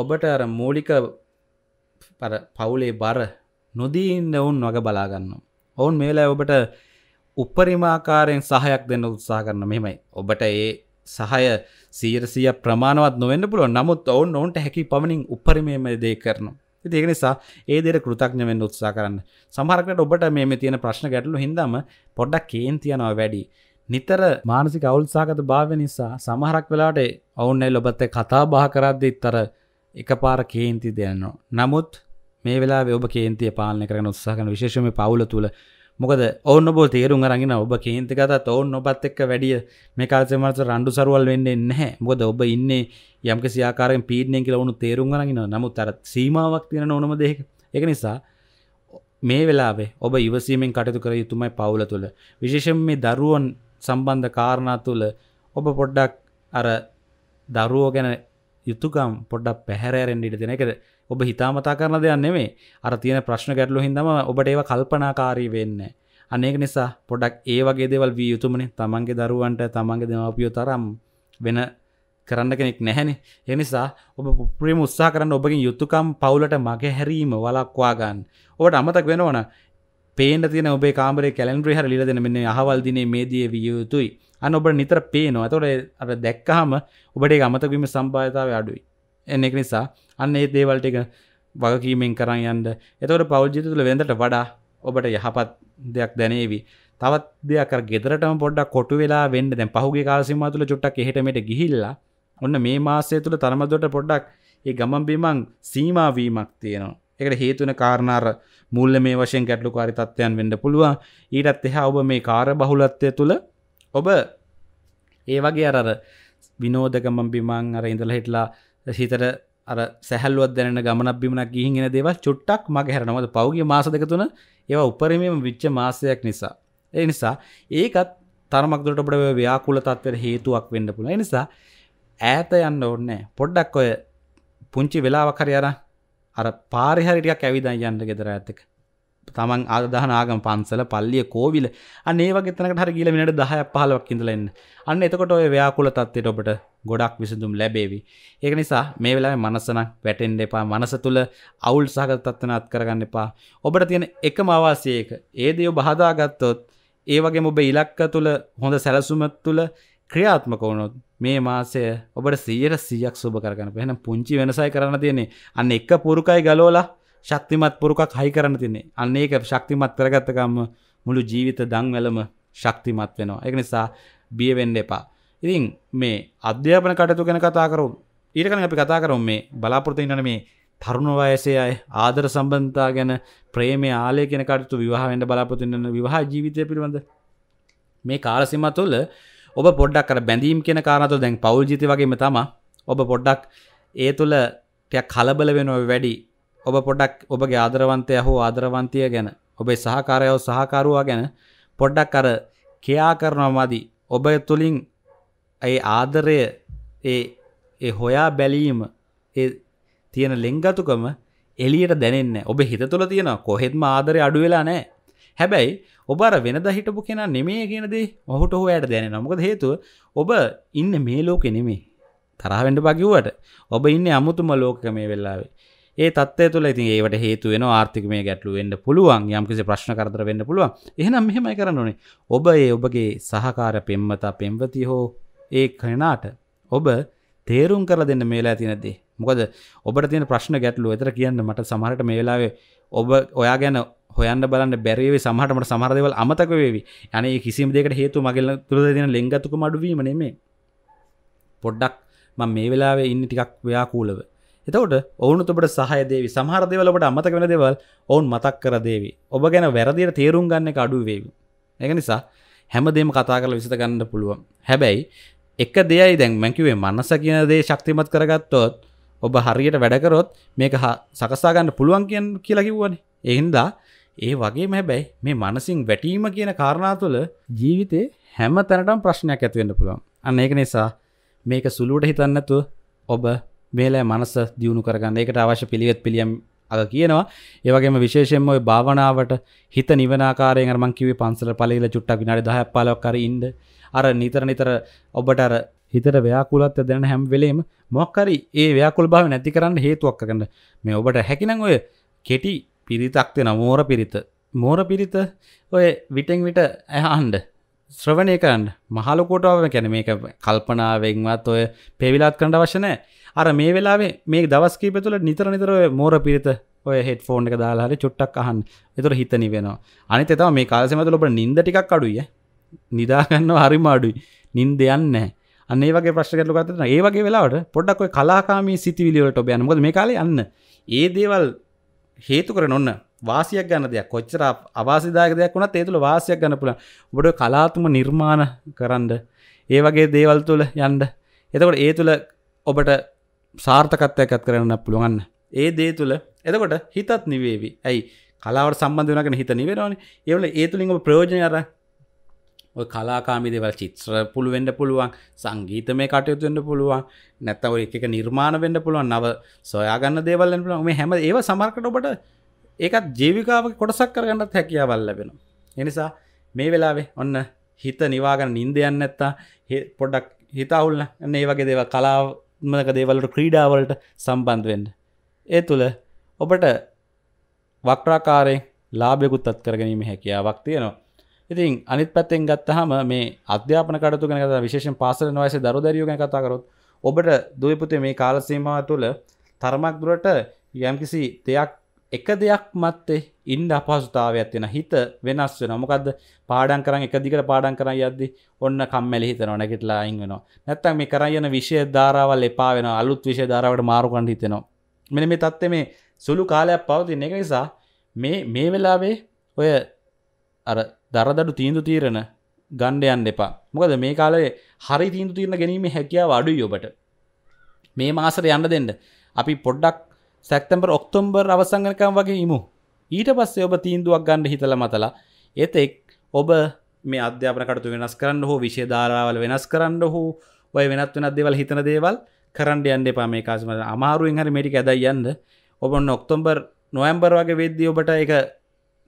ඔබට අර මූලික පවුලේ බර නොදීන්න ඔවුන් වග බලාගන්න ඔවුන් මේලා ඔබට උපරිමාකාරයෙන් සහයක් දෙන්න උත්සා කරන මෙමයි ඔබට ඒ සහය සීරසිය ප්‍රමාණවත් නොවන්න පුළුව නමුත් ඔවුන් ඔවුන්ට හැකි පමණින් උපරිමේම දේ කරනවා ඒක නිසා ඒ දෙයට කෘතඥ වෙන්න උත්සාහ කරන්න. සමහරකට ඔබට මේ තියෙන ප්‍රශ්න ගැටලු හින්දාම පොඩ්ඩක් කේන් තියනවා වැඩි. නිතර මානසික අවුල්සාගත භාවය නිසා සමහරක් වෙලාට ඔවුන් ඒ ඔබත් කතා බහ කරද්දී තර එකපාර කේන්ති දෙනවා. නමුත් මේ වෙලාවේ ඔබ කේන්තිය පාලනය කරගෙන උත්සාහ කරන විශේෂයෙන්ම පවුල තුල මොකද ඔන්න බෝ තේරුම් අරගෙන ඔබ කේන්තිකතත් ඔවන් ඔබත් එක්ක වැඩිය මේ කාලසමට රන්ඩු සරුවල් වෙන්නේ නැහැ මොද ඔබ ඉන්නේ යම්ක සියාකාරෙන් පීඩනය කියල වුණු තේරුම් අරගෙන නමුත් අර සීමාවක් තියෙන ඕනම දෙක එක නිසා මේ වෙලාේ ඔබ ඉවසීමෙන් කටතු කර යුතුමයි පවුල තුළ විශේෂම් මේ දරුවන් සම්බන්ධ කාරණා තුළ ඔබ පොඩ්ඩක් අර දරුවෝ ගැන යුතුකම් පොඩ්ඩක් පැහැරෑරෙන් ඉට දෙන එකද ඔබ හිතාමතා කරන දෙයක් නෙමේ අර තියෙන ප්‍රශ්න ගැටලු හින්දම ඔබට ඒව කල්පනාකාරී වෙන්න. අනේක නිසා පොඩක් ඒ වගේ දේවල් වී යුතුමනේ තමන්ගේ දරුවන්ට තමන්ගේ දෙමවපියෝ තරම් වෙන කරන්න කෙනෙක් නැහැනේ. ඒ නිසා ඔබ ප්‍රේම උත්සාහ කරන්න ඔබගේ යුතුයකම් පවුලට මගේ හැරීම වළක්වා ගන්න. ඔබට අමතක වෙනවන පේන්න තියෙන ඔබේ කාමරේ කැලෙන්ඩරේ හැර ලියලා දෙන මෙන්න අහවල් දිනේ මේ දේ විය යුතුයි. අන්න ඔබට නිතර පේනවා. ඒතකොට අර දැක්කහම ඔබට ඒක අමතක වීම සම්භාවිතාවය අඩුයි. එන්නෙක් නිසා අන්න ඒ දේවල්ටික වගකීමෙන් කරන්න යන්ද එතවට පෞද්ජිත තුළ වෙඳට වඩා ඔබට යහපත් දෙයක් දැනේවි තවත් දෙයක් ගෙදරටම පොඩ්ඩක් කොටු වෙලා වෙන්න දැන් පහුගේ කාසිම තුළ චුට්ටක් එහෙටමට ගිහිල්ලා ඔන්න මේ මාසය තුළ තරමදොට පොඩ්ඩක් ඒ ගමන් බිමං සීමාවීමක් තියෙනවා එකට හේතුන කාරණාර මුල්ල මේ වශයෙන් ගැටලු කාරිතත්වයන් වෙන්න පුළුවන් ඊටත් එහා ඔබ මේ කාර බහුලත්වය තුළ ඔබ ඒ වගේ අරර විනෝදගමන් බිමං අර ඉඳල හිටලා හිතර අර සැහල්ුවත් දැන ගමනබිමනක් ගිහිගෙන දේව චුට්ටක් මගේ හැරනවද පෞගේ මාස දෙක තුන ඒවා උපරිමම විච්ච මාසයක් නිසා. ඒ නිසා ඒකත් තරමක්දුරට ඔබට ව්‍යාකූල තත්වයට හේතුවක් වෙන්න පුළුවන්. නිසා ඈත යන්න ඕනේ. පොඩ්ඩක් ඔය පුංචි වෙලාවක් හරි අර අර පාරේ හරි ටිකක් ඇවිදන් යන්න ගෙදර ඈතක. තමන් ආදහන ආගම පන්සල පල්ලිය කෝවිල අන්න ඒ වගේ තැනකට හරි ගිහලා මිනිට 10ක් 15ක් ඉඳලා එන්න. අන්න එතකොට ඔය ව්‍යාකූල තත්ත්වයට ඔබට ගොඩක් විසඳුම් ලැබේවි. ඒක නිසා මේ වෙලාවේ මනසනක් වැටෙන්න එපා. මනස තුල අවුල් සහගත තත්ත්වනත් කරගන්න එපා. ඔබට තියෙන එකම අවාසිය ඒක. ඒ දේ ඔබ හදාගත්තොත් ඒ වගේම ඔබ ඉලක්ක තුල හොඳ සැලසුම තුල ක්‍රියාත්මක වුණොත් මේ මාසය ඔබට 100%ක් සුබ කරගන්න. එහෙනම් පුංචි වෙනසයි කරන්න තියෙන්නේ. අන්න එක පුරුකයි ගලවලා ශක්තිමත් පුරුකක් හයි කරන්න තියෙන්නේ. අන්න ඒක ශක්තිමත් කරගත්ත ගමන් මුළු ජීවිත දන්වැලම ශක්තිමත් වෙනවා. ඒක නිසා බිය වෙන්න එපා. ඉතින් මේ අධ්‍යාපන කටයුතු ගැන කතා කරමු. ඊට කලින් අපි කතා කරමු මේ බලාපොරොත්තු ඉන්න මේ තරුණ වයසේ අය ආදර සම්බන්ධතා ගැන ප්‍රේමය ආලය කියන කටයුතු විවාහ වෙන්න බලාපොරොත්තු ඉන්න විවාහ ජීවිතය පිළිබඳ මේ කාල සීමා තුළ ඔබ පොඩ්ඩක් අර බැඳීම් කියන කාරණා තුළ දැන් පෞල් ජීවිතය වගේම තමයි ඔබ පොඩ්ඩක් ඒ තුළ ටිකක් කලබල වෙනවා වැඩි. ඔබ පොඩ්ඩක් ඔබගේ ආදරවන්තයා හෝ ආදරවන්තිය ගැන ඔබේ සහකාරයව සහකාරුවා ගැන පොඩ්ඩක් අර කෙයා කරනවා මදි. ඔබ තුලින් ඒ ආදරය ඒ ඒ හොයා බැලීම ඒ තියෙන ලෙංගතුකම එලියට දැනෙන්න ඔබ හිත තුළ තියෙන කොහෙත්ම ආදරය අඩු වෙලා නෑ හැබැයි ඔබර වෙන දහිටපු කෙන නෙමේ කියෙනදේ ඔහුට හෝ යට දැන නමුකද හේතුව ඔබ ඉන්න මේ ලෝක නෙමේ තරහවෙන්ට බකිව්වට ඔබ ඉන්න අමුතුම ලෝක මේ වෙල්ලාවේ ඒ තත්ය තුළ ඉතින් ඒට හේතු වෙන ආර්ථිකමය ගැටලු වෙන්න පුළුවන් යම්කිසි ප්‍රශ්න කරදර වෙන්න පුළුවන් එහෙනම් මෙහෙමයි කරන්න ඕනේ ඔබ ඒ ඔබගේ සහකාර පෙම්මතා පෙම්වති හෝ ඒ කනාට ඔබ තේරුම් කර දෙන්න මේලා තිනදේ මොකද ඔබට තියෙන ප්‍රශ්න ගැටලු එතර කියන්න මට සමහරට මේලාවේ ඔබ ඔයා ගැන හොයන්න බලන්න බැරිවේ සමහටමට සමහරදවල් අමතක වේවි යන කිසිම දෙකට හේතු මගල තුර දෙන ලෙංගතුක මඩුවීම නෙමේ පොඩ්ඩක් මං මේ වෙලාවේ ඉන්න ටිකක් ව්‍යාකූලව එතකොට ඔවුනුතුබට සහයදේවි සමහරදවලට අමතක වෙන දෙවල් ඔවුන් මතක් කර දේවි ඔබ ගැන වැරදියට තේරුම් ගන්න එක අඩුවේවි එක නිසා හැමදේම කතා කල විසත ගන්න පුළුවන් හැබැයි එක දෙයයි දැන් මැකිවේ මනස කියන දේ ශක්තිමත් කරගත්තොත් ඔබ හරියට වැඩකරොත් මේක සකසාගන්න පුළුවන් කියන් කියලා කිව්වනේ එහින්දා ඒ වගේ හැබැයි මේ මනසින් වැටීම කියන කාරණා තුළ ජීවිතේ හැම තැනටම් ප්‍රශ්නයක් ඇතිවෙන්න පුළුවන් අන්න ඒක නිසා මේක සුළුවට හිතන්නතු ඔබ මේලෑ මනස දියුණු කරගන්න ඒකට අවශ්‍ය පිළිවෙත් පිළියම් අග කියනවා ඒවගේම විශේෂෙන්ම ඔය භාවනාවට හිත නිවනාකාරයෙන් අර මං කිව්වේ පන්සල පළේල චුට්ටක් විනාඩි 10ක් 15ක් කර ඉන්න අර නිතර නිතර ඔබට අර හිතට ව්‍යාකූලත්වය දැනෙන හැම වෙලෙම මොකක් හරි ඒ ව්‍යාකූල භාවය නැති කරන්න හේතුවක් කරගන්න මේ ඔබට හැකිනම් ඔය කෙටි පිරිතක් වෙන මෝර පිරිත මෝර පිරිත ඔය විටෙන් විට ඇහන්න ශ්‍රවණය කරන්න මහලු කොටාව කියන්නේ මේක කල්පනාවෙන්වත් ඔය පෙවිලාත් කරන්න අවශ්‍ය නැහැ අර මේ වෙලාවේ මේ දවස්කීප තුළ නිතර නිතර මෝර පිරිත ඔය හෙට ෆෝන් එක දාලාහරි චුට්ටක් අහන් එතුර හිතනි වෙනවා අනි තම මේ කාලසමතු ලොබ නින්ද ටිකක් අඩුය නිදාගන්න හරිම අඩුයි නින්ද යන්න අන්නේ වගේ ප්‍රශ්කරල ගතන ඒ වගේ වෙලාට පොඩ්ඩක් කලාකාමී සිතිවිලියට ඔබයන මොද මේ කාල යන්න ඒ දේවල් හේතු කර නොන්න වාසියක් ගන්න දෙයක් කොච්චර අවාසිදායක දෙයක් වුණත් ඒ තුළ වාසියක් ගන්න පුළුවන් ඔබට කලාතුම නිර්මාණ කරන්න ඒ වගේ දේවල් තුළ යන්න එතකොට ඒ තුළ ඔබට සාර්ථකත්වයක් ඇත් කරන්න පුළුවන්න ඒ දේ තුළ එතකොට හිතත් නිවේවි ඇයි කලාවට සම්බන්ධනගෙන හිත නිවෙනවාන ඒවල ඒ තුළින්ම ප්‍රයෝජනය අර කලාකාමිදවල් චිත්‍ර පුළු වෙන්ඩ පුළුවන් සංගීත මේ කටයුතුවෙන්ඩ පුළුවන් නැත්තව එක නිර්මාණ වෙන්ඩ පුළුවන් නව සොයාගන්න දේවල්ෙන් පුළුවන් මේ හැම ඒ සමර්කට ඔබට ඒකත් ජීවිකාව කොටසක් කරගන්නත් හැකියාවල් ලැබෙන එනිසා මේ වෙලාවේ ඔන්න හිත නිවාගන්න නින්දයන්න ඇත්තා පොඩක් හිතවුල්න්න ඒ වගේ දේව කලාව මක දේවලට ක්‍රීඩාවලට සම්බන්ධවෙන්න. ඒ තුළ ඔබට වක්්‍රාකාරයෙන් ලාබෙකුත් අත් කරගනීම හැකියාවක් තියෙනවා. ඉතින් අනිත් පැත්තෙන් ගත්තහම මේ අධ්‍යාපන කටතු ගැන විශේෂෙන් පාසල වයස දරු දරියෝග කතාකරොත් ඔබට දුවපුතේ මේ කාලසීමාව තුළ තරමක් දුරට යම්කිසි දෙයක් එක දෙයක් මත්තේ ඉන්ඩ අපහසුතාවයක් වෙන හිත වෙනස් වෙන මොකද පාඩන් කරන්න එක දිගට පාඩන් කරන්න යද්දි ඔන්න කම්මැලි හිතනවා නැගිටලා අයින් වෙනවා නැත්තම් මේ කරන් යන විෂය ධාරාවල් එපා වෙනවා අලුත් විෂය ධාරාවට මාරු කරන්න හිතෙනවා මෙන්න මේ தත්ත්වේ මේ සුළු කාලයක් පවතින එක නිසා මේ මේ වෙලාවේ ඔය අර දරදඩු තීන්දුව තීරණ ගණ්ඩ යන්න එපා මොකද මේ කාලේ හරි තීන්දුව තීරණ ගැනීම හැකියාව අඩුයි ඔබට මේ මාසට යන්න දෙන්න අපි පොඩ්ඩක් සැක්තම්බර් ඔක්තුම්බර් අවසංගනකම් වගේ ඉමු ඊට පස්සේ ඔබ තීන්දුවක් ගණඩ හිතල මතලා එතෙක් ඔබ මේ අධ්‍යාපනකටතු වෙනස් කරන්න හෝ විශේධාරාවල වෙනස් කරන්න හෝ ඔය වෙනත් වෙන දෙවල් හිතන දේවල් කරන්ඩ යන්න එපා මේ කාසම අමාරුවෙන් හරි මටි ඇදයි යන්න ඔබන්න ඔක්තොම්බර් නොයම්බර් වගේ වෙද්දී ඔබට එක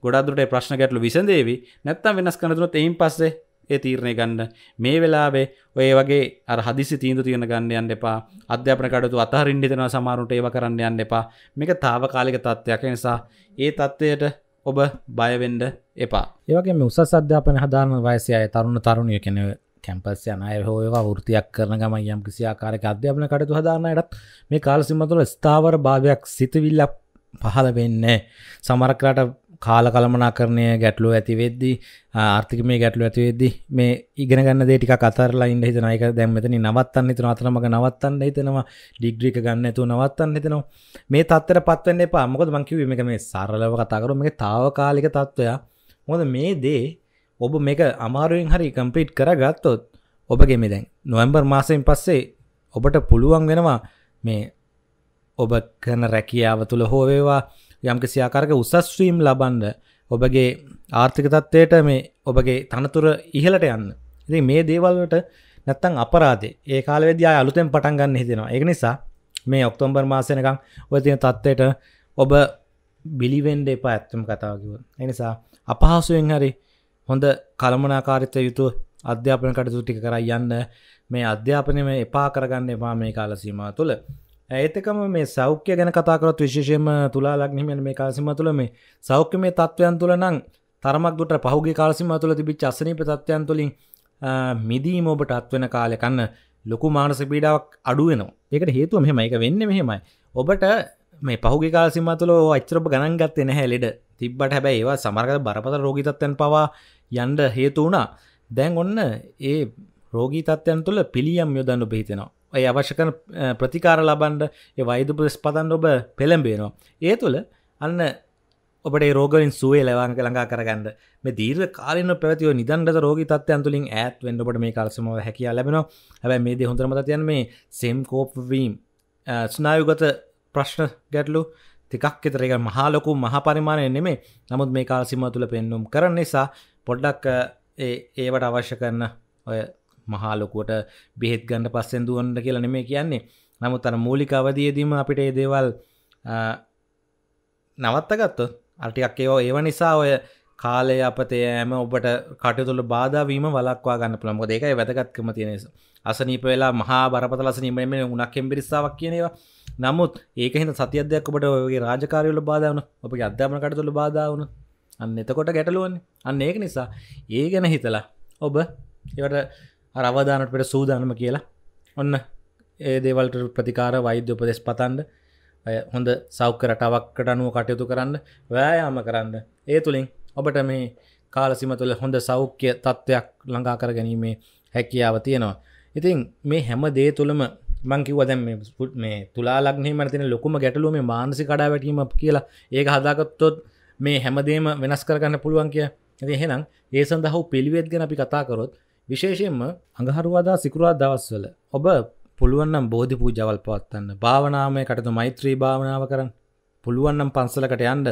ගොඩාදුට ප්‍රශ්න ගැටලු විසඳේවි නැත්තම් වෙනස් කරනතුනොත් එයින් පස්සේ ඒ තීරණය ගන්න මේ වෙලාවේ ඔය වගේ අර හදිසි තීන්දු තියෙන ගන්න යන්න එපා අධ්‍යාපන කටයුතු අතහරින්න දෙනවා සමහරුන්ට ඒව කරන්න යන්න එපා මේක తాවකාලික තත්ත්වයක් නිසා ඒ තත්ත්වයට ඔබ බයවෙන්ඩ එපා ඒවගේ මේ උසස් අධ්‍යාපන හදාන වයසය අය තරුණ තරුණය කෙනව කැම්පස් යන අය හෝයවා වෘතියක් කරන ගම යම් කිසි ආකාරක අධ්‍යාපන කටතු හදාන්නයටත් මේ කාල සිම්මතුළ ස්ථාවර භාවයක් සිතවිල්ල පහල වෙන්නේ සමරකරට කාල කළමනාකරණය ගැටලු ඇතිවෙද්දි ආර්ථික මේ ගැටලු ඇතිවෙද්දි මේ ඉගෙනගන්න දේටික කතරලා ඉන්න හිතන එක දැම්මතනි නවත්තන්න හිතන අතරමග නවත්තන්න හිතනවා ඩිග්‍රික ගන්න ඇතු නවත්තන්න හිතනවා මේ තත්තර පත්වන්න එපා මොකද මංකිවීම එක මේ සරලව කතාකරු මේ තාවකාලික තත්ත්වයා මොද මේ දේ ඔබ මේක අමාරුවෙන් හරි කම්පිට් කර ගත්තොත් ඔබගේ මේ දැන් නොවම්බර් මාසයෙන් පස්සේ ඔබට පුළුවන් වෙනවා මේ ඔබ කරන රැකියාව තුළ හෝවේවා යම්කිසි ආකාරක උසස් ශ්‍රීම් ලබන්න ඔබගේ ආර්ථික තත්ත්වයට මේ ඔබගේ තනතුර ඉහළට යන්න. ඉතින් මේ දේවල් වලට නැත්තම් අපරාධේ ඒ කාලෙදී ආය අලුතෙන් පටන් ගන්න හිතෙනවා. ඒක නිසා මේ ඔක්තෝබර් මාසෙ නිකන් ඔය තියෙන තත්ත්වයට ඔබ බිලි වෙන්න එපා ඇත්තම කතාව කිව්වොත්. ඒ නිසා අපහසුයෙන් හරි හොඳ කළමනාකාරීත්වය යුතු අධ්‍යාපන කටයුතු ටික කරා යන්න මේ අධ්‍යාපනය මේ එපා කරගන්න එපා මේ කාල සීමාව තුළ. ඇතකම මේ සෞඛ්‍ය ගැන කතාකරත් විශේෂයම තුලා ලක්නීමෙන් මේ කාසිම තුළ මේ සෞඛ්‍ය මේ තත්ත්වයන් තුළ නම් තරමක් දුට පහුගේ කාලසිම තුළ තිබි චසනීප තත්වයන් තුළින් මිදීම ඔබට අත්වෙන කාලයකන්න ලොකු මානස පීඩාවක් අඩුවනවා ඒකට හේතුව මෙහෙම එක වෙන්න මෙහෙමයි ඔබට මේ පහුගේ කාලසිම තුළ අච්චරප ගණන්ගත්තේ නැහැ ලෙඩ තිබ්බට හැබැයි ඒවා සමර්ග බරපත රෝගිතත්වයන් පවා යන්ඩ හේතු වුණා දැන් ඔන්න ඒ රෝගී තත්ත්යන් තුළ පිළියම් යොදන්න පිහිතෙනවා ඔය අවශ්‍යකන ප්‍රතිකාර ලබන්ඩ ඒ වෛදු ප්‍රස් පතන් ඔබ පෙළඹේනවා ඒ තුළ අන්න ඔබට රෝගලින් සුවේ ලවාන් කළඟා කරගන්න මේ දීර් කාලන පැවතිව නිදන්ට රෝග තත්යන් තුලින් ඇත් වෙන්ඩබට මේ කාලසම හැකිය ලැබෙනවා හැබැ මේ දේ හොඳරමත තියන් මේ සෙම් කෝප්වීම් ස්නායුගත ප්‍රශ්න ගැටලු තිකක් එතරක මහාලොකු මහපරිමාණය නෙමේ නමුත් මේ කාලසිම තුළ පෙන්නුම් කරන්න නිසා පොඩ්ඩක් ඒවට අවශ්‍ය කරන්න ඔය මහා ලොකුවට බෙහෙත් ගණඩ පස්සෙන් දුවන්න කියලන මේ කියන්නේ නමුත් අන මූලික අවදියදීම අපිට ඒ දේවල් නවත්තගත්ත අටියක් ඒවා ඒව නිසා ඔය කාලය අපතයෑම ඔබට කටතුළ බාධවීම වලක්වා ගන්න පුළම දෙකයි වැදගත්කම තියෙනෙස අසනීප වෙලා මහා බරපතලස නිමීම උනක්කෙන් පිරිස්සාවක් කියනවා නමුත් ඒක හිද සතියදයක් ඔබට ඔගේ රාජකාරයුල බාධාවන ඔපගේ අධ්‍යාපන කටතුළ බාධාවන අන්න එතකොට ගැටලුවන් අන්න ඒක නිසා ඒ ගැන හිතලා ඔබ ඒවට අරවධානට පෙට සූදානම කියලා ඔන්න ඒ දේවල්ට ප්‍රතිකාර වෛද්‍ය උපදෙස් පතන්ඩ හොඳ සෞඛ්‍ය රටවක්කට අනුව කටයුතු කරන්න වෑයාම කරන්න ඒ තුළින් ඔබට මේ කාලසිම තුළ හොඳ සෞඛ්‍ය තත්ත්වයක් ළඟා කර ගැනීමේ හැකියාව තියෙනවා. ඉතින් මේ හැම දේ තුළම මංකිවදැන් පුට් මේ තුලා ලක්නේ මරතින ලොකුම ගැටලුව මේ මානසි කඩා වැටීම කියලා ඒක හදාගත්තොත් මේ හැමදේම වෙනස් කරගන්න පුළුවන් කිය ඇති හෙනම් ඒ සඳහු පිළිවෙත් ගැන අපි කතා කරොත් විශේෂයෙන්ම අඟහරුවාදා සිකුරා දවස්වල ඔබ පුළුවන්නම් බෝධි පූජවල් පවත්වන්න භාවනාමය කටතු මෛත්‍රී භාවනාව කරන්න පුළුවන්නම් පන්සලකට යන්ඩ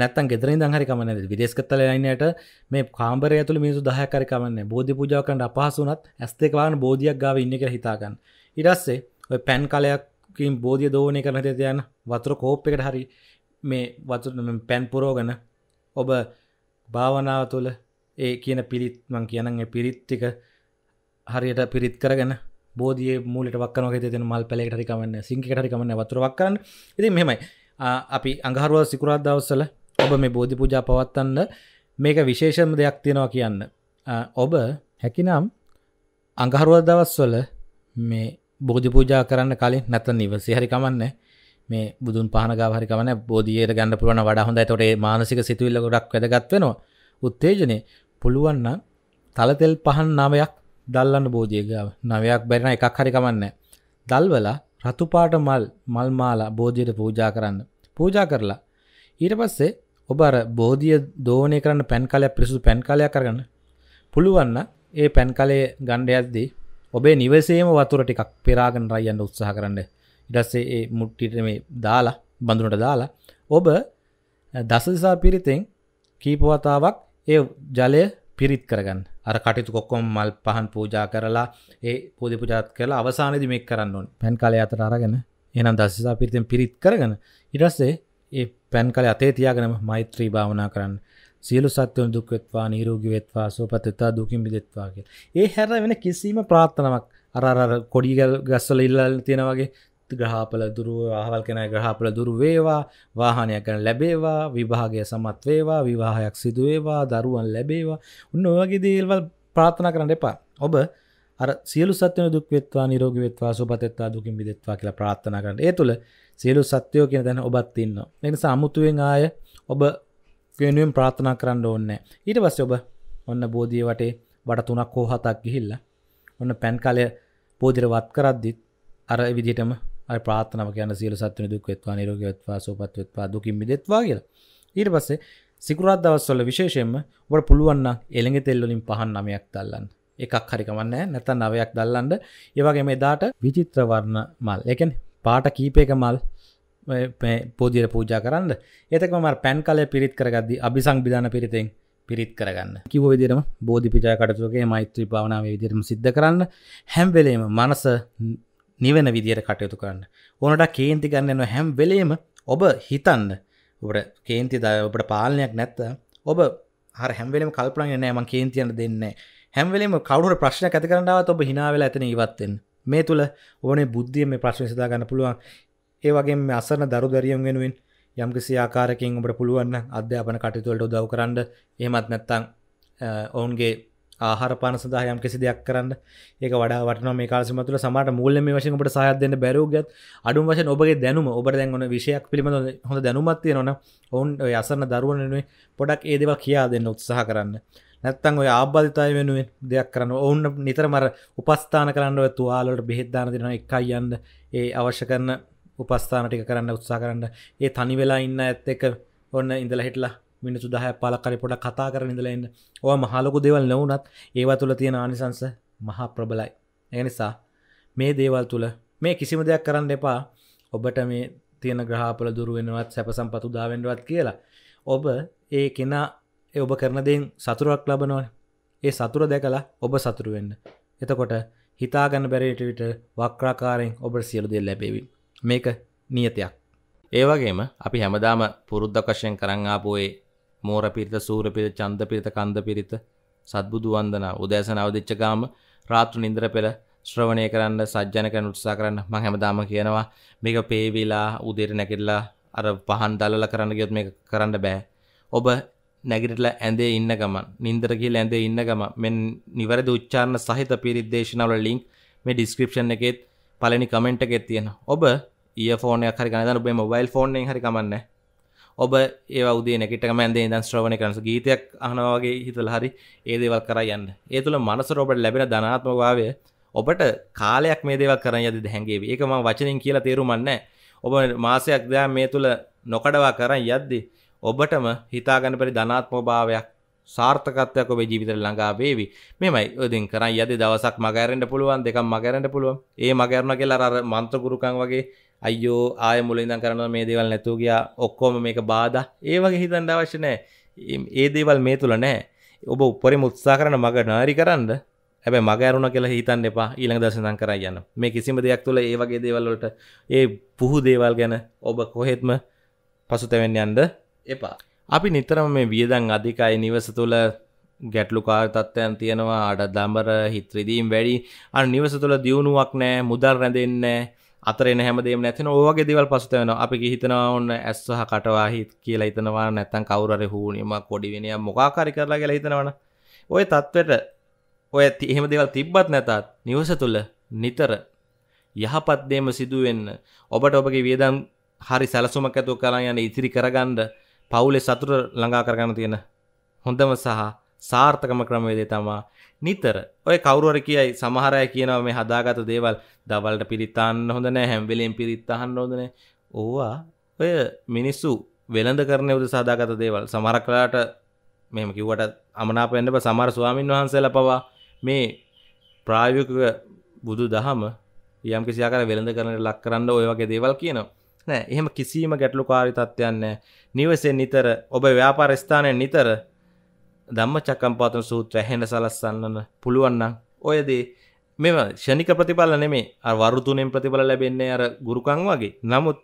නැත්තන් ගෙදර දහරි කමන විදේස්කත්තල යිනයට මේ කාම්බරය තුළ මිනිසු දහකරිකමන්න බෝධි පූජාකන්ට අපහසුනත් ඇස්තේකවාන බෝධියක් ගාව ඉන්න කර හිතාගන්න ඉඩස්සේ ඔය පැන් කලයක්කින් බෝධිය දෝනය කරන තියන වතුර කෝප් එකට හරි මේ වතුර පැන් පුරෝගන ඔබ භාවනාව තුළ ඒ කියන පිරිත් මං කියනන් පිරිත්තික හරියට පිරිත් කරගෙන බෝධිය මූලට වක්න ෙතෙන මල් පැලෙට හරිකමන්න සිංකට හරිකමන්න වතුරක්කන්න ඉති මෙමයි අපි අඟහරුව සිකුරාත් දවස්සල ඔබ මේ බෝධි පූජා පවත්වන්න මේක විශේෂම දෙයක් තියෙනවා කියන්න ඔබ හැකිනම් අඟහරුව දවස්වල මේ බෝධි පූජා කරන්න කලින් නැත නිවසි හරිකමන්න මේ බුදුන් පහනගාහරිකමන බෝධියයට ගන්න පුළුවන වඩහොඳ තොටේ මානසික සිතුවිල්ල ගොඩක් වැදගත්වෙනවා උත්තේජනේ පුළුවන්න තලතෙල් පහන් නවයක් දල්ලන්න බෝධියගාව නවයක් බැරින එකක් හරි කමන්න. දල්වලා රතුපාට මල් මල්මාලා බෝධියට පූජා කරන්න. පූජා කරලා. ඊට පස්සේ ඔබර බෝධිය දෝනය කරන්න පැන් කලයක් පිරිසු පැන් කලයක් කරගන්න. පුළුවන්න ඒ පැන් කලේ ගණ්ඩ ඇද්දී ඔබේ නිවසේම වතුර ටිකක් පෙරාගෙන රයියන්න උත්සාහ කරන්න. ඉඩස්සේ ඒ මුට්ටිට මේ දාලා බඳුනට දාලා ඔබ දසදිසා පිරිතෙන් කීපවතාවක් ඒ ජලය පිරිත් කරගන්න අර කටයුතු කොක්කොම් මල් පහන් පූජා කරලා ඒ පෝධි පුජාත් කරලා අවසානදි මේ කරන්න ඕන් පැන් කාලය අතට අරගෙන එනම් දස්සසා පිරිතෙන් පිරිත් කරගෙන ඉටස්සේ ඒ පැන් කල අතේ තියාගෙනම මෛත්‍රී භාවනා කරන්න සියලු සත්‍යවන් දුක්වෙත්වා නීරෝගි වෙත්වා සෝපතතා දුකින් බිදෙත්වාගේ ඒ හැර වෙන කිසිීම ප්‍රාත්ථනමක් අරර කොඩිගල් ගස්සල ඉල්ලල් තියෙනවගේ ග්‍රහපල දුරුව අහවල් කෙන ග්‍රහපල දුරු වේවා වාහනයක් ගැන ලැබේවා විභාගය සමත් වේවා විවාහයක් සිදුවේවා දරුවන් ලැබේවා උන්න ඔයගේ දේල්වල් ප්‍රාථනා කරන්න එපා ඔබ අර සියලු සත්‍යන දුක්වෙත්වා නිරෝග වෙත්වා සුපතත්වා දුකින් බිදෙත්වා කියලා ප්‍රාත්ථනා කරන්න ඒ තුළ සියලු සත්‍යයෝ කියෙන දැන ඔබත් ඉන්න එනි සමුතුවෙන් ආය ඔබ වෙනුවෙන් ප්‍රාථනා කරන්න ඕන්න ඊට පස්ස ඔබ ඔන්න බෝධිය වටේ වට තුනක් හෝ හතක් ගිහිල්ල ඔන්න පැන් කාලය පෝදිරවත් කරද්දිත් අර විදිටම අයි ප්‍රාථනම කියන සියල සත්වන දුක් වෙත්වා නිරෝගවත්වා සෝපත් වෙත්වා දුකින් මිදෙත්වා කියලා ඊට පස්සේ සිකුරාත් දවස්වල විශේෂයෙන්ම ඔබට පුළුවන් එළඟ තෙල් වලින් පහන් නමයක් දල්ලන්න එකක් හරි කමන්නේ නැත්නම් නවයක් දල්ලන්න ඒ වගේම එදාට විචිත්‍ර වර්ණ මල් ඒ කියන්නේ පාට කීපයක මල් පෝදියට පූජා කරන්න එතකම මර පැන් කලය පිරිත් කරගද්දි අභිසංවිධාන පිරිතෙන් පිරිත් කරගන්න කිව විදිරම බෝධි පිජා කටතුගේ මෛත්‍රී භාවනාව විදිරම සිද්ධ කරන්න හැම්වෙලේම මනස නිවෙන විදියට කටයුතු කරන්න ඕනට කේන්ති ගන්නන හැම් වෙලේම ඔබ හිතන්න ඔබට කේන්ති දය ඔබට පාලනයක් නැත්ත ඔබ හර හැම්වලම කල්පන නෑම කේන්තියන්න දෙන්න හැම්වලම කවුට ප්‍රශ්න ඇති කරන්නාව ඔබ හිනාවල ඇතන ඉවත්තෙන් මේ තුළ ඕනේ බුද්ධිය මේ ප්‍රශ්න සිදා ගන්න පුළුවන් ඒ වගේ අසරන දරු දරියම් වෙනුවෙන් යම්කිසි ආකාරකින් ඔබට පුළුවන් අධ්‍යාපන කටයුතුවලට උදව් කරන්න එහෙමත් නැත්තං ඔවුන්ගේ ආහරපාන සඳහා යම් කිසි දෙයක් කරන්න ඒක වඩා වටන මේ කාලසිම තුළ සමට මුල්ලම වශයකට සහයදන්න බැරූගත් අඩුම් වශය ඔබගේ දැනුම ඔබ දැන්වන විෂයක් පිළිබඳ හොඳ දැනුමත්තිය නොන ඔවුන් යසන්න දරුවනුවේ පොඩක් ඒදව කියා දෙන්න උත්සාහ කරන්න නැත්තන් ඔය ආබාධතාය වෙනුවෙන් දෙයක් කරන්න ඔවුන් නිතර මර උපස්ථාන කරන්න තුවාලට බෙහෙද්දාන දෙෙන එකයි යන්න ඒ අවශ්‍ය කරන උපස්ථානටික කරන්න උත්සා කරන්න ඒ තනි වෙලා ඉන්න ඇත් එක ඔන්න ඉඳලා හිටලා මිනිතු දහ පලක්කරි පොඩ කතා කර ඉඳලන්න ඕ මහලොකු දෙවල් නොවනත් ඒවා තුළ තියෙන ආනිසංස මහා ප්‍රබලයි එනිසා මේ දේවල් තුළ මේ කිසිම දෙයක් කරන්න එපා ඔබට මේ තියෙන ග්‍රහපල දුරුවෙනවත් සැපසම් පතු දාවෙන්ඩුවත් කියලා ඔබ ඒ කෙනා ඔබ කරනදෙන් සතුරක් ලබනවන ඒ සතුර දැකලා ඔබ සතුරුවෙන්න එතකොට හිතාගන්න බැරිටවිට වක්්‍රාකාරයෙන් ඔබ සියලු දෙල් ලැබේවි මේක නියතයක් ඒවගේම අපි හැමදාම පුරුද්ධ වශයෙන් කරංආපුයේ මෝර පිරිත සූර පිරිත චන්ද පිරිත කන්ද පිරිත සත්බුදු වන්දනා උදෑසන අවදිච්ච ගාම රාත්‍රු නින්දර පෙර ශ්‍රවණය කරන්න සජ්ජන කරන උත්සාහ කරන්න මම හැමදාම කියනවා මේක පේවිලා උදේට නැගිටලා අර පහන් දලලා කරන්න ගියොත් මේක කරන්න බෑ ඔබ නැගිටලා ඇඳේ ඉන්න ගමන් නින්දර කියලා ඇඳේ ඉන්න ගමන් මෙන් නිවැරදි උච්චාරණ සහිත පිරිත් දේශනාවල ලින්ක් මේ ඩිස්ක්‍රිප්ෂන් එකේත් පළවෙනි කමෙන්ට් එකේ තියෙනවා ඔබ ඊයර්ෆෝන් එකක් හරි ගන්න දැන් ඔබේ මොබයිල් ෆෝන් එකෙන් හරි කමන්නේ ඔබ ඒ වදේ නැකට මැන්දේ දන් ශ්‍රවණ කරනස ගීතයක් අහනවාගේ හිතල හරි ඒදේවල් කරයන්න ඒ තුළ මනසර ඔබට ලැබෙන ධනාත්මභාවය ඔබට කාලයක් මේ දේවක් කරන්න යද හැගේ ඒකම වචනින් කියලා තේරුමන්න ඔබ මාසයක් දෑ මේ තුළ නොකඩවා කරන්න යද්දි ඔබටම හිතාගන්න පරි ධනාත්මභාවයක් සාර්ථකත්වයක් ඔබේ ජීවිතර ළඟා වේවි මෙමයි ඔදින් කරන්න යද දවසක් මගැරෙන්ට පුළුවන් දෙකම් මගැරෙන්ට පුළුවන් ඒ මගැරුණ කියලා අර මන්ත්‍රගුරුකන් වගේ අයෝ ආය මුලින්ද කරන මේ දේවල් නැතුව ගියා ඔක්කොම මේක බාධ ඒ වගේ හිතන්න අවශ්‍ය නෑ ඒ දේවල් මේ තුල නෑ ඔබ උපරිම උත්සාහ කරන මග නාරි කරන්න හැබැයි මග ඇරුණා කියලා හිතන්න එපා ඊළඟ දවසේ නම් කරා යන්න මේ කිසිම දෙයක් තුල ඒ වගේ දේවල් වලට ඒ පුහු දේවල් ගැන ඔබ කොහෙත්ම පසුතැවෙන්න යන්න එපා අපි නිතරම මේ වියදන් අධිකයි නිවස තුළ ගැටලුකාර තත්ත්වයන් තියෙනවා අඩ දමර හිත්‍රදීම් වැඩි අන් නිවස තුළ දියුණුවක් නෑ මුදල් රැඳෙන්නේ අතර හැමදේ නැතින ඕගේ දෙවල් පසුතයන අපි හිතනවා ඔන්න ඇස්සහ කටවා හිත් කියලා හිතනවා නැත්තන් කවුරර හූනීම කොඩි වෙනය මොකාකාරි කරලා කියලා හිතනවන ඔය තත්වට ඔය එහෙම දෙවල් තිබ්බත් නැතත් නිවස තුළ නිතර යහපත්දේම සිදුවෙන්න ඔබට ඔබගේ වියදම් හරි සැලසුමක් ඇතුව කරන්න යන ඉතිරි කරගන්ඩ පවුලෙ සතුර ළඟා කරගන්න තියෙන හොඳම සහ සාර්ථකම ක්‍රමවේදේ තමා නිතර ඔය කවුරුවර කියයි සමහරය කියනවා මේ හදාගත දේවල් දවල්ට පිරිත්තාන්න හොඳන හැම්වෙලෙන් පිරිත්තහන්න හොඳන ඕවා ඔය මිනිස්සු වෙළඳ කරන උද සදාගත දේවල් සමහර කලාට මෙම කිව්වට අමනාපෙන්ට සමර ස්වාමීන් වහන්සේල පවා මේ ප්‍රායෝගික බුදු දහම යම් කිසියාකර වෙළඳ කරන ලක් කරන්න ඔය වගේ දේවල් කියනවා නෑ එහෙම කිසිීම ගැටලු කාරි තත්වයන්න නිවසෙන් නිතර ඔබ ව්‍යාපාර ස්ථානය නිතර ධම්ම චක්කම්පාතන සූත්‍ර හැඳ සලස්සන්නන්න පුළුවන්නම් ඔයදේ මෙම ෂණික ප්‍රතිඵල නෙමේ වරුතුනෙන් ප්‍රතිඵල ලැබෙන්නේ අර ගුරුකං වගේ නමුත්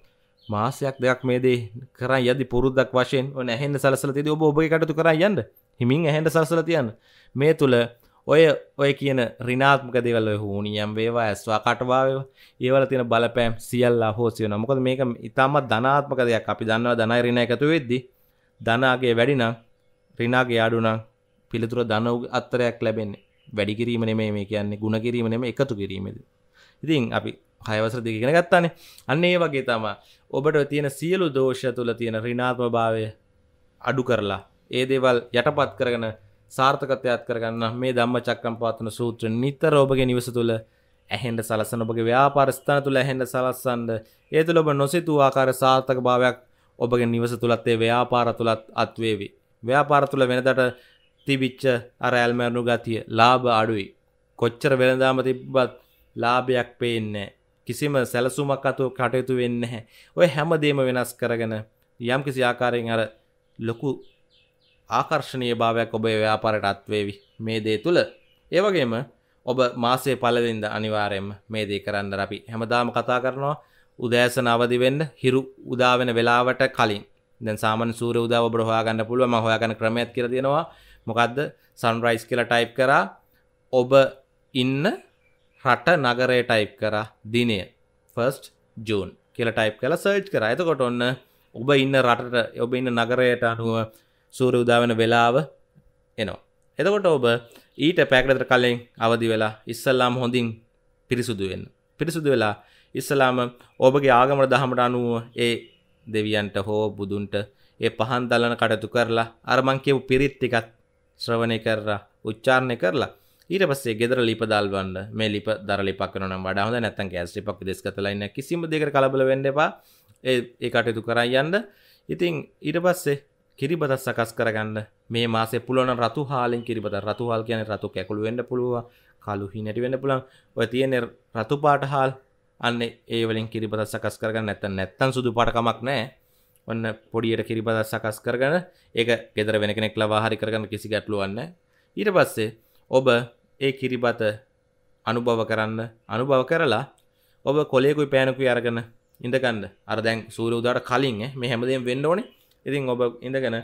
මාසයක් දෙයක් මේදේ කර යදි පුරුද්දක් වශයෙන් ඔ ඇහෙන්ද සලසල තිද ඔබ ඔබගේ කටතු කර යන්න හිමින් ඇහෙන්ට සලසල තියන්න මේ තුළ ඔය ඔය කියන රිනාත්මක දෙවල හූනියම් වේවා ඇස්වා කටවාාව ඒවල තින බලපෑම් සියල්ලා හෝසිය නමුකද මේක ඉතාමත් ධනාත්මක දෙයක් අපි දන්නවා ධනයි රිණ එකතු වෙද්දි ධනාගේ වැඩිනම් රිනාගේ යාඩුනම් පිළිතුර දනව් අත්තරයක් ලැබෙන්නේ වැඩි කිරීම නෙමේ මේ කියන්නේ ಗುಣ කිරීම නෙමේ එකතු කිරීමද ඉතින් අපි හයවසර දෙකගෙන ගත්තානේ අන්න ඒ වගේ තමයි ඔබට තියෙන සියලු දෝෂ තුල තියෙන ඍණාත්මක භාවය අඩු කරලා ඒ දේවල් යටපත් කරගෙන සාර්ථකත්වයක් කරගන්න මේ ධම්මචක්කම්පවත්තන සූත්‍ර නිතර ඔබගේ නිවස තුළ ඇහෙන්න සලසන ඔබගේ ව්‍යාපාර ස්ථාන තුළ ඇහෙන්න සලස්සන්න ඒ තුළ ඔබ නොසිතූ ආකාර සාර්ථක භාවයක් ඔබගේ නිවස තුලත් ඒ ව්‍යාපාර තුලත් අත්වේවි ව්‍යාපාර තුළ වෙනදට තිබිච්ච අර ඇල්මැරණු ගතිය ලාභ අඩුයි. කොච්චර වෙළඳාම තිබ්බත් ලාභයක් පේන්නේ කිසිම සැලසුමක් අතුව කටයුතු වෙන්න හැ. ඔය හැමදේම වෙනස් කරගෙන යම් කිසි ආකාරයෙන් අර ලොකු ආකර්ශණය භාවයක් ඔබේ ව්‍යාපාරයට අත්වේවි මේ දේ තුළ ඒවගේම ඔබ මාසේ පලවෙද අනිවාරයෙන් මේ දේ කරන්න අපි හැමදාම කතා කරනවා උදෑසන අවදි වෙන්න හිරු උදාවෙන වෙලාවට කලින් දැන් සාමන සූර උදාව ඔබට හොයාගන්න පුළුවන් මම හොයාගන්න ක්‍රමයක් කියලා දෙනවා මොකද්ද සන්රයිස් කියලා ටයිප් කරා ඔබ ඉන්න රට නගරය ටයිප් කරා දිනය ෆස්ට් ජූන් කියලා ටයිප් කළ සර්ච් කර එතකොට ඔන්න ඔබ ඉන්න රටට ඔබ ඉන්න නගරයට අනුව සූර උදාවෙන වෙලාව එනවා එතකොට ඔබ ඊට පැකටතර කලෙන් අවදි වෙලා ඉස්සල්ලාම් හොඳින් පිරිසුදු වෙන්න පිරිසුදු වෙලා ඉස්සලාම ඔබගේ ආගමට දහමට අනුව ඒ දෙවියන්ට හෝ බුදුන්ට ඒ පහන් දලන කටතු කරලා අරමං කියව් පිරිත් ටිකත් ශ්‍රවණය කරලා උච්චාරණය කරලා ඊට පස්සේ ගෙදර ලිප දාල්වන්න මේ ලිප දර ලිපක් කරනවා නම් වඩා හොඳ නැත්නම් ගෑස් ලිපක් දෙස්කතලා ඉන්න කිසිම දෙයකට කලබල වෙන්න එපා ඒ ඒ කටයුතු කරන් යන්න ඉතින් ඊට පස්සේ කිරිබතත් සකස් කරගන්න මේ මාසේ පුළුවන් රතු හාලෙන් කිරිබත රතු හාල් කියන්නේ රතු කැකුළු වෙන්න පුළුවන් කළු හිණටි වෙන්න පුළුවන් ඔය තියෙන රතු පාට හාල් අන්න ඒවලින් කිරිපදත් සකස් කරගන්න නැත නැත්තන් සුදු පටකමක් නෑ ඔන්න පොඩියට කිරිපදත් සකස් කරගන ඒක ගෙදර වෙන කෙනෙක් ලවාහරි කරගන්න කිසි ගැටලුවන්න ඊට පස්සේ ඔබ ඒ කිරිබත අනුභව කරන්න අනුභව කරලා ඔබ කොලෙකුයි පෑනකුයි අරගන ඉඳගන්න අරදැන් සූර උදාට කලින් මේ හැමදෙන් වෙන්න ඕනේ ඉතින් ඔබ ඉඳගෙන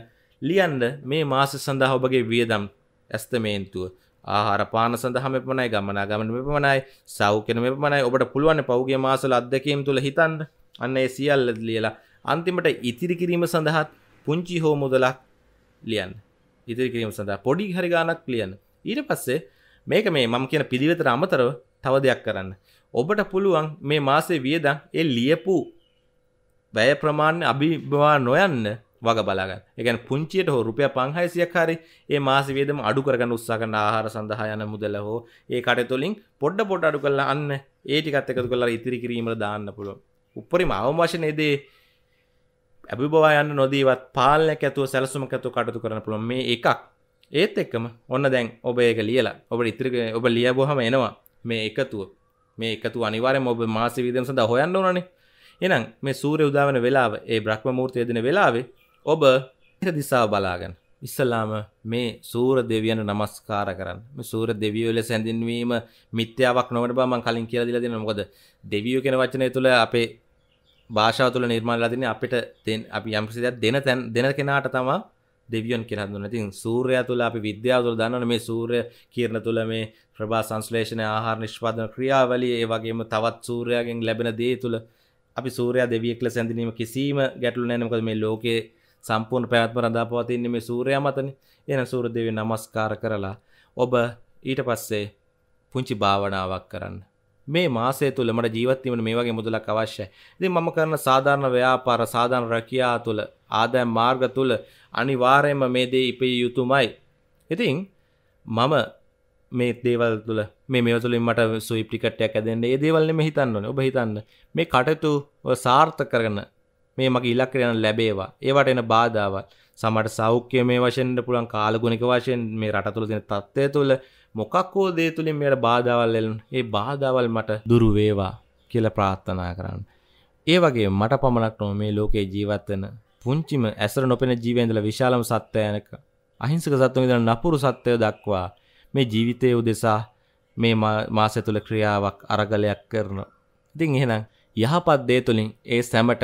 ලියන්ද මේ මාස සඳහා ඔබගේ වියදම් ඇස්තමේන්තුව ආහාරපාන සඳහම එපමණයි ගමනාගමන මෙපමණයි සව් කෙන මෙපමණයි ඔබට පුළුවන් පෞගේ මාසල අත්දැකීම් තුළ හිතන්න අන්න ඒ සියල්ල ලියලා අන්තිමට ඉතිරි කිරීම සඳහාත් පුංචි හෝ මුදලක් ලියන් ඉතිරි කිරීම සඳහා පොඩි හරි ගානක් ලියන්න ඊට පස්සේ මේක මේ මම කියන පිළිවෙතට අමතරව තව දෙයක් කරන්න ඔබට පුළුවන් මේ මාසේ වියදම් ඒ ලියපු වැය ප්‍රමාණය අභිභවා නොයන්න වග බලාගන්න එකන පුංචියට හෝ රුපය පංහයිසියක් හරි ඒ මාස වේදම අඩු කරගන්න උත්සාකන්න ආහාර සඳහා යන මුදල හෝ ඒ කටතුලින් පොඩ්ඩ පොඩ් අඩු කරලා අන්න ඒටිකත් එකතු කරලා ඉතිරි කිරීමට දාන්න පුළුව උපරිම අවමශනයේදේ ඇබිබවා යන්න නොදීවත් පාලනයක් ඇතුව සැලසුමක් ඇතු කටතු කරන පුළොන් මේ එකක් ඒත් එක්කම ඔන්න දැන් ඔබ ඒක ලියලා ඔබ ඉතිරික ඔබ ලියබොහම එනවා මේ එකතුව මේ එකතු අනිවාරය ඔබ මාස විදම සඳ හොයන්න ඕනේ එනම් මේ සූරය උදාවන වෙලාව ඒ බ්‍රහ්ම මූර්තයදන වෙලාවේ ඔබ දිසා බලාගෙන ඉස්සලාම මේ සූර දෙවියන නමස්කාර කරන්න සූර දෙවියෝ ලෙස හැඳින්වීම මිත්‍යාවක් නොවට බව මම කලින් කියලා දීලා දෙනවා මොකද දෙවියෝ කියන වචනය තුල අපේ භාෂාව තුල නිර්මාණලා තින්නේ අපිට අපි යම් කිසි දෙයක් දෙන තැන දෙන කෙනාට තමයි දෙවියන් කියලා හඳුන්වනවා. ඉතින් සූර්යයා තුල අපි විද්‍යාව තුල දන්නවනේ මේ සූර්ය කිරණ තුල මේ ප්‍රභා සංශ්ලේෂණ ආහාර නිෂ්පාදන ක්‍රියාවලිය ඒ වගේම තවත් සූර්යයාගෙන් ලැබෙන දේ තුල අපි සූර්යයා දෙවියෙක් ලෙස හැඳින්වීම කිසිම ගැටලු නැහැ. මොකද මේ ලෝකයේ සම්පූර්ණ පැවැත්ම රඳා පවතින්නේ මේ සූර්යයා මතනේ. එහෙනම් සූර්ය දෙවියන් නමස්කාර කරලා ඔබ ඊට පස්සේ පුංචි භාවනාවක් කරන්න. මේ මාසය තුළ මට ජීවත් වීමට මේ වගේ මුදලක් අවශ්‍යයි. ඉතින් මම කරන සාධාරණ ව්‍යාපාර, සාධාරණ රැකියා තුළ, ආදායම් මාර්ග තුළ අනිවාර්යයෙන්ම මේ දේ ඉපිය යුතුමයි. ඉතින් මම මේ දේවල් තුළ මේ මේ තුළින් මට සුයිප් ටිකට් එකක් ඇදෙන්න. ඒ දේවල් නෙමෙයි හිතන්න ඕනේ. ඔබ හිතන්න මේ කටයුතු සාර්ථක කරගෙන මේ මගේ ඉලක්කයට යන ලැබේවා. ඒවට එන බාධාවල් සමහරට සෞඛ්‍යමය වශයෙන් ඉන්න පුළුවන් කාලගුණික වශයෙන් මේ රට තුළ තියෙන තත්ත්වය තුළ මොකක් හෝ දේ තුලින් මෙයට බාධාවල් එළන. ඒ බාධාවල් මට දුරු වේවා කියලා ප්‍රාර්ථනා කරන්න. ඒ වගේ මට පමණක් නොව මේ ලෝකේ ජීවත් වෙන පුංචිම ඇසර නොපෙන ජීවයන්දල විශාලම සත්වයනක අහිංසක සත්වම ඉඳලා නපුරු සත්වය දක්වා මේ ජීවිතයේ උදෙසා මේ මාසය තුළ ක්‍රියාවක් අරගලයක් කරන. ඉතින් එහෙනම් යහපත් දේ තුළින් ඒ සැමට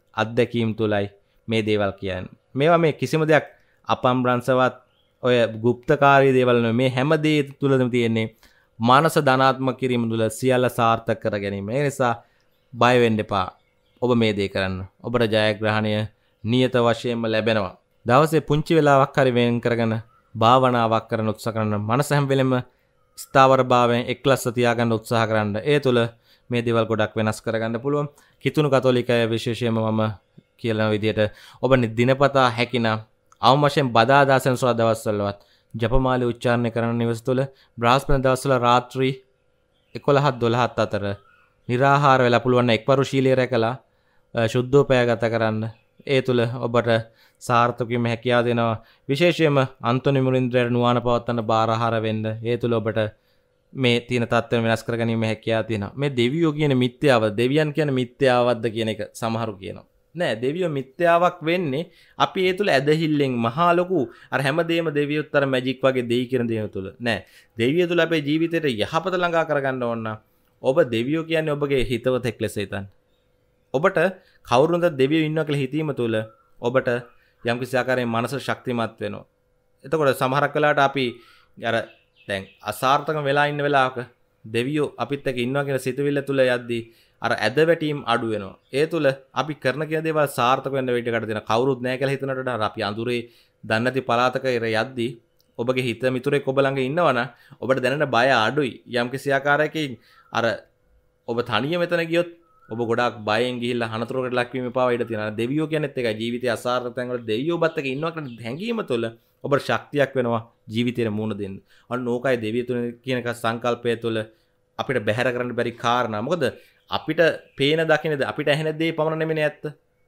අත්දැකීම් තුළයි මේ දේවල් කියන්න මේවා මේ කිසිම දෙයක් අපම් බ්‍රංසවත් ඔය ගුප්තකාරී දේවල්න මේ හැමදේ තුළදම තියෙන්නේ මනස ධනාත්ම කිරීම තුළ සියල්ල සාර්ථක කර ගැනීම ඒ නිසා බයවෙන්ඩ එපා ඔබ මේ දේ කරන්න ඔබට ජයග්‍රහණය නියත වශයෙන්ම ලැබෙනවා දවසේ පුංචි වෙලාවක් හරි වෙන් කරගන භාවනාවක් කරන උත්ස කරන්න මනස හැම්වෙලෙම ස්ථාවර භාවයෙන් එක්ලස්ස තියාගන්න උත්සාහ කරන්න ඒ තුළ මේ දෙවල් ගොඩක් වෙනස් කරගන්න පුළුවන් කිතුුණු කතෝලිකය විශේෂයම මම කියන විදියට ඔබ දිනපතා හැකිනම් අවමශයෙන් බදාදාසන සොල දවස්සල්ලවත් ජපමාලි උච්චාරණය කරන නිවස් තුළ බ්‍රාස්පන දවස්සල රාත්‍රී එකොළහත් දොළහත් අතර නිරාහාර වෙලා පුළුවන්න එක් පරු ශීලේරය කලා ශුද්ධෝපය ගත කරන්න ඒ තුළ ඔබට සාර්ථකම හැකයා දෙනවා විශේෂයම අන්තුනිමුරින්ද්‍රයට නුවන පවත්තන්න බාරහාර වෙන්න ඒ තුළ ඔබට මේ තියෙන තත්ත්ව වෙනස් කරගනීම හැකයා තියෙන මේ දෙවියෝ කියන මිත්‍යාව දෙවියන් කියන මිත්‍යාවද්ද කියන එක සමහරු කියනවා නෑ දෙවියෝ මිත්‍යාවක් වෙන්නේ අපි ඒ තුළ ඇදහිල්ලෙන් මහාලොකු අර හැමදේම දෙවියොත්තර මැජික් වගේ දෙයි කරන දේව තුළ නෑ දෙවිය තුළ අපේ ජීවිතයට යහපත ළඟා කරගන්න ඕන්න ඔබ දෙවියෝ කියන්නේ ඔබගේ හිතවතෙක් ලෙස හිතන්න ඔබට කවුරුන්ද දෙවියෝ ඉන්නවා කියලා හිතීම තුළ ඔබට යම්කිසි ආකාරයෙන් මනස ශක්තිමත් වෙනවා එතකොට සමහරක් වෙලාවට අපි අර දැන් අසාර්ථක වෙලා ඉන්න වෙලාක දෙවියෝ අපිත් එක ඉන්නවා කියෙන සිතුවිල්ල තුළ යද්දී අර ඇද වැටීම් අඩුවෙනවා ඒ තුළ අපි කරන කියදේව සාර්ථක වන්න වැඩිකට දෙන කවරුත් නෑ කළ හිතනට අපි අඳුරේ දන්නති පලාතක එර යද්දී ඔබගේ හිත මිතුරේ කොබලඟ ඉන්නවන ඔබට දැනට බය අඩුයි යම් කිසියාකාරයකින් අර ඔබ තනිය මෙතන ගියොත් ඔබ ගොඩක් බයෙන් ගිල්ල හනතුරට ලක්වීම පවට තින දෙවියෝ කියනෙත් එක ජීවිත අසාර්ථතැන්ට දෙවියෝ බත්තක ඉන්නවට හැඟීම තුළ ඔබට ශක්තියක් වෙනවා ජීවිතයට මුණ දෙන්න. අන්න ඕකයි දෙවිය තුන කියන සංකල්පය තුළ අපිට බැහැර කරන්න බැරි කාරණා. මොකද අපිට පේන දකින්නද අපිට ඇහෙන දේ පමණ නෙමෙයි ඇත්ත.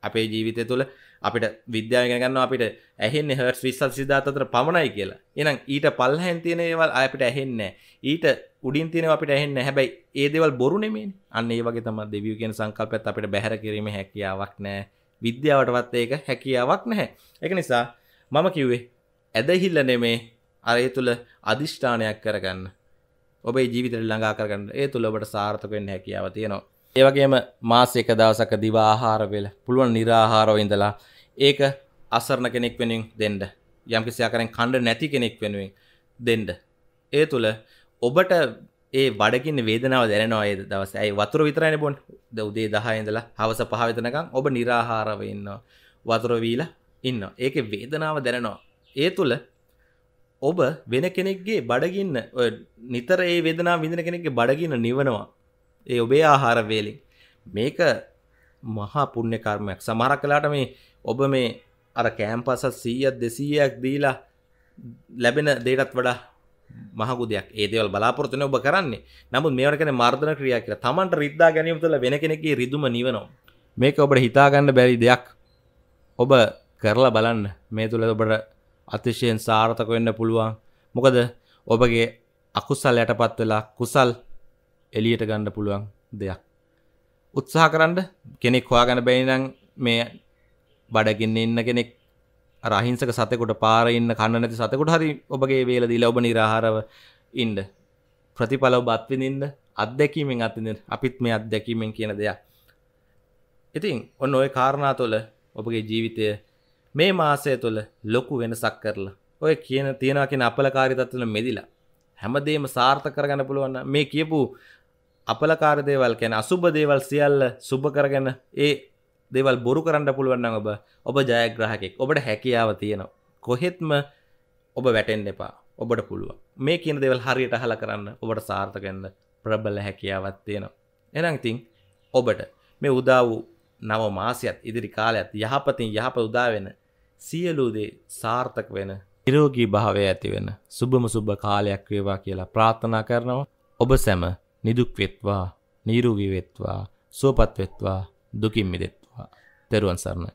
අපේ ජීවිතය තුළ අපිට විද්‍යාව ඉගෙන ගන්නවා අපිට ඇහෙන්නේ හර්ට්ස් 27000 අතර පමණයි කියලා. එහෙනම් ඊට පල්ලෙහෙන් තියෙන ඒවල් අපිට ඇහෙන්නේ ඊට උඩින් තියෙනවා අපිට ඇහෙන්නේ හැබැයි ඒ දේවල් බොරු නෙමෙයිනේ. අන්න ඒ වගේ තමයි දෙවියෝ කියන සංකල්පයත් අපිට බැහැර කිරීමේ හැකියාවක් නැහැ. විද්‍යාවටවත් ඒක හැකියාවක් නැහැ. ඒක නිසා මම කිව්වේ ඇදහිල්ල නෙමේ අරය තුළ අධිෂ්ඨානයක් කරගන්න ඔබේ ජීවිත ළඟා කරගන්න ඒ තුළ ඔබට සාර්ථකෙන් හැකියාව තියෙනවා ඒවගේම මාස එක දවසක දිවාහාර වෙල පුළුවන් නිරාහාරෝ ඉඳලා ඒක අසරණ කෙනෙක් වෙනින් දෙන්න යම්කිසි ආකාරයෙන් කණ්ඩ නැති කෙනෙක් වෙනුවෙන් දෙන්න ඒ තුළ ඔබට ඒ බඩගින්න වේදනාව දැනෙනවා ඒ දවස ඇයි වතුර විතරයි බොන්ඩ් ද උදේ දහය ඉඳලා හවස පහ වෙතනකම් ඔබ නිරාහාරව ඉන්නවා වතුර වීලා ඉන්න ඒක වේදනාව දැනෙනවා ඒ තුළ ඔබ වෙන කෙනෙක්ගේ බඩගින්න නිතර ඒ වෙදනා විඳන කෙනෙක්ගේ බඩගින්න නිවනවා ඒ ඔබේ ආහාරවේලින් මේක මහා පුුණ්‍ය කර්මයක් සමහර කලාට මේ ඔබ මේ අර කෑම්පසත් සීයත් දෙසීයක් දීලා ලැබෙන දේටත් වඩා මහගු දෙයක් ඒදවල් බලාපොරතන ඔබ කරන්නේ නමුත් මේවට කෙන මර්ධන ක්‍රියා කියලා තමන්ට රිද්දා ගැනීම තුළ වෙන කෙනෙකි රිදුම නිවනවා මේක ඔබට හිතාගන්න බැරි දෙයක් ඔබ කරලා බලන්න මේ තුළ ඔබට අතිශයෙන් සාර්ථක වෙන්න පුළුවන්. මොකද ඔබගේ අකුසල් යටපත් වෙලා කුසල් එළියට ගන්න පුළුවන් දෙයක්. උත්සාහ කරන්න කෙනෙක් හොයාගන්න බැරි නම් මේ බඩගින්න ඉන්න කෙනෙක් අර අහිංසක සතෙකුට පාරේ ඉන්න කන්න නැති සතෙකුට හරි ඔබගේ වේල දීලා ඔබ निराහාරව ඉන්න. ප්‍රතිඵලව බත් විඳින්න අත්දැකීමෙන් අත්විඳින්න අපිත් මේ අත්දැකීමෙන් කියන දෙයක්. ඉතින් ඔන්න ওই කාරණා තුළ ඔබගේ ජීවිතය මේ මාසය තුළ ලොකු වෙනසක් කරලා ඔය කියන තියෙනවා කියන අපලකාරී තත්ත්වවල මෙදිලා හැමදේම සාර්ථක කරගන්න පුළුවන් මේ කියපු අපලකාර දේවල් කියන්නේ අසුබ දේවල් සියල්ල සුබ කරගෙන ඒ දේවල් බොරු කරන්න පුළුවන් නම් ඔබ ඔබ ජයග්‍රාහකෙක් ඔබට හැකියාව තියෙනවා කොහෙත්ම ඔබ වැටෙන්න එපා ඔබට පුළුවන් මේ කියන දේවල් හරියට අහලා කරන්න ඔබට සාර්ථක වෙන්න ප්‍රබල හැකියාවක් තියෙනවා එහෙනම් ඉතින් ඔබට මේ උදා වූ නව මාසයක් ඉදිරි කාලයක් යහපතින් යහපත උදා වෙන සියලූදේ සාර්ථක වෙන නිරෝගී භාවය ඇතිවෙන සුබම සුබ කාලයක් වේවා කියලා ප්‍රාර්ථනා කරනවා ඔබ සැම නිදුක්වෙත්වා නීරුගීවෙත්වා සුවපත්වෙත්වා දුකින් මිදෙත්වා තෙරුවන් සරණයි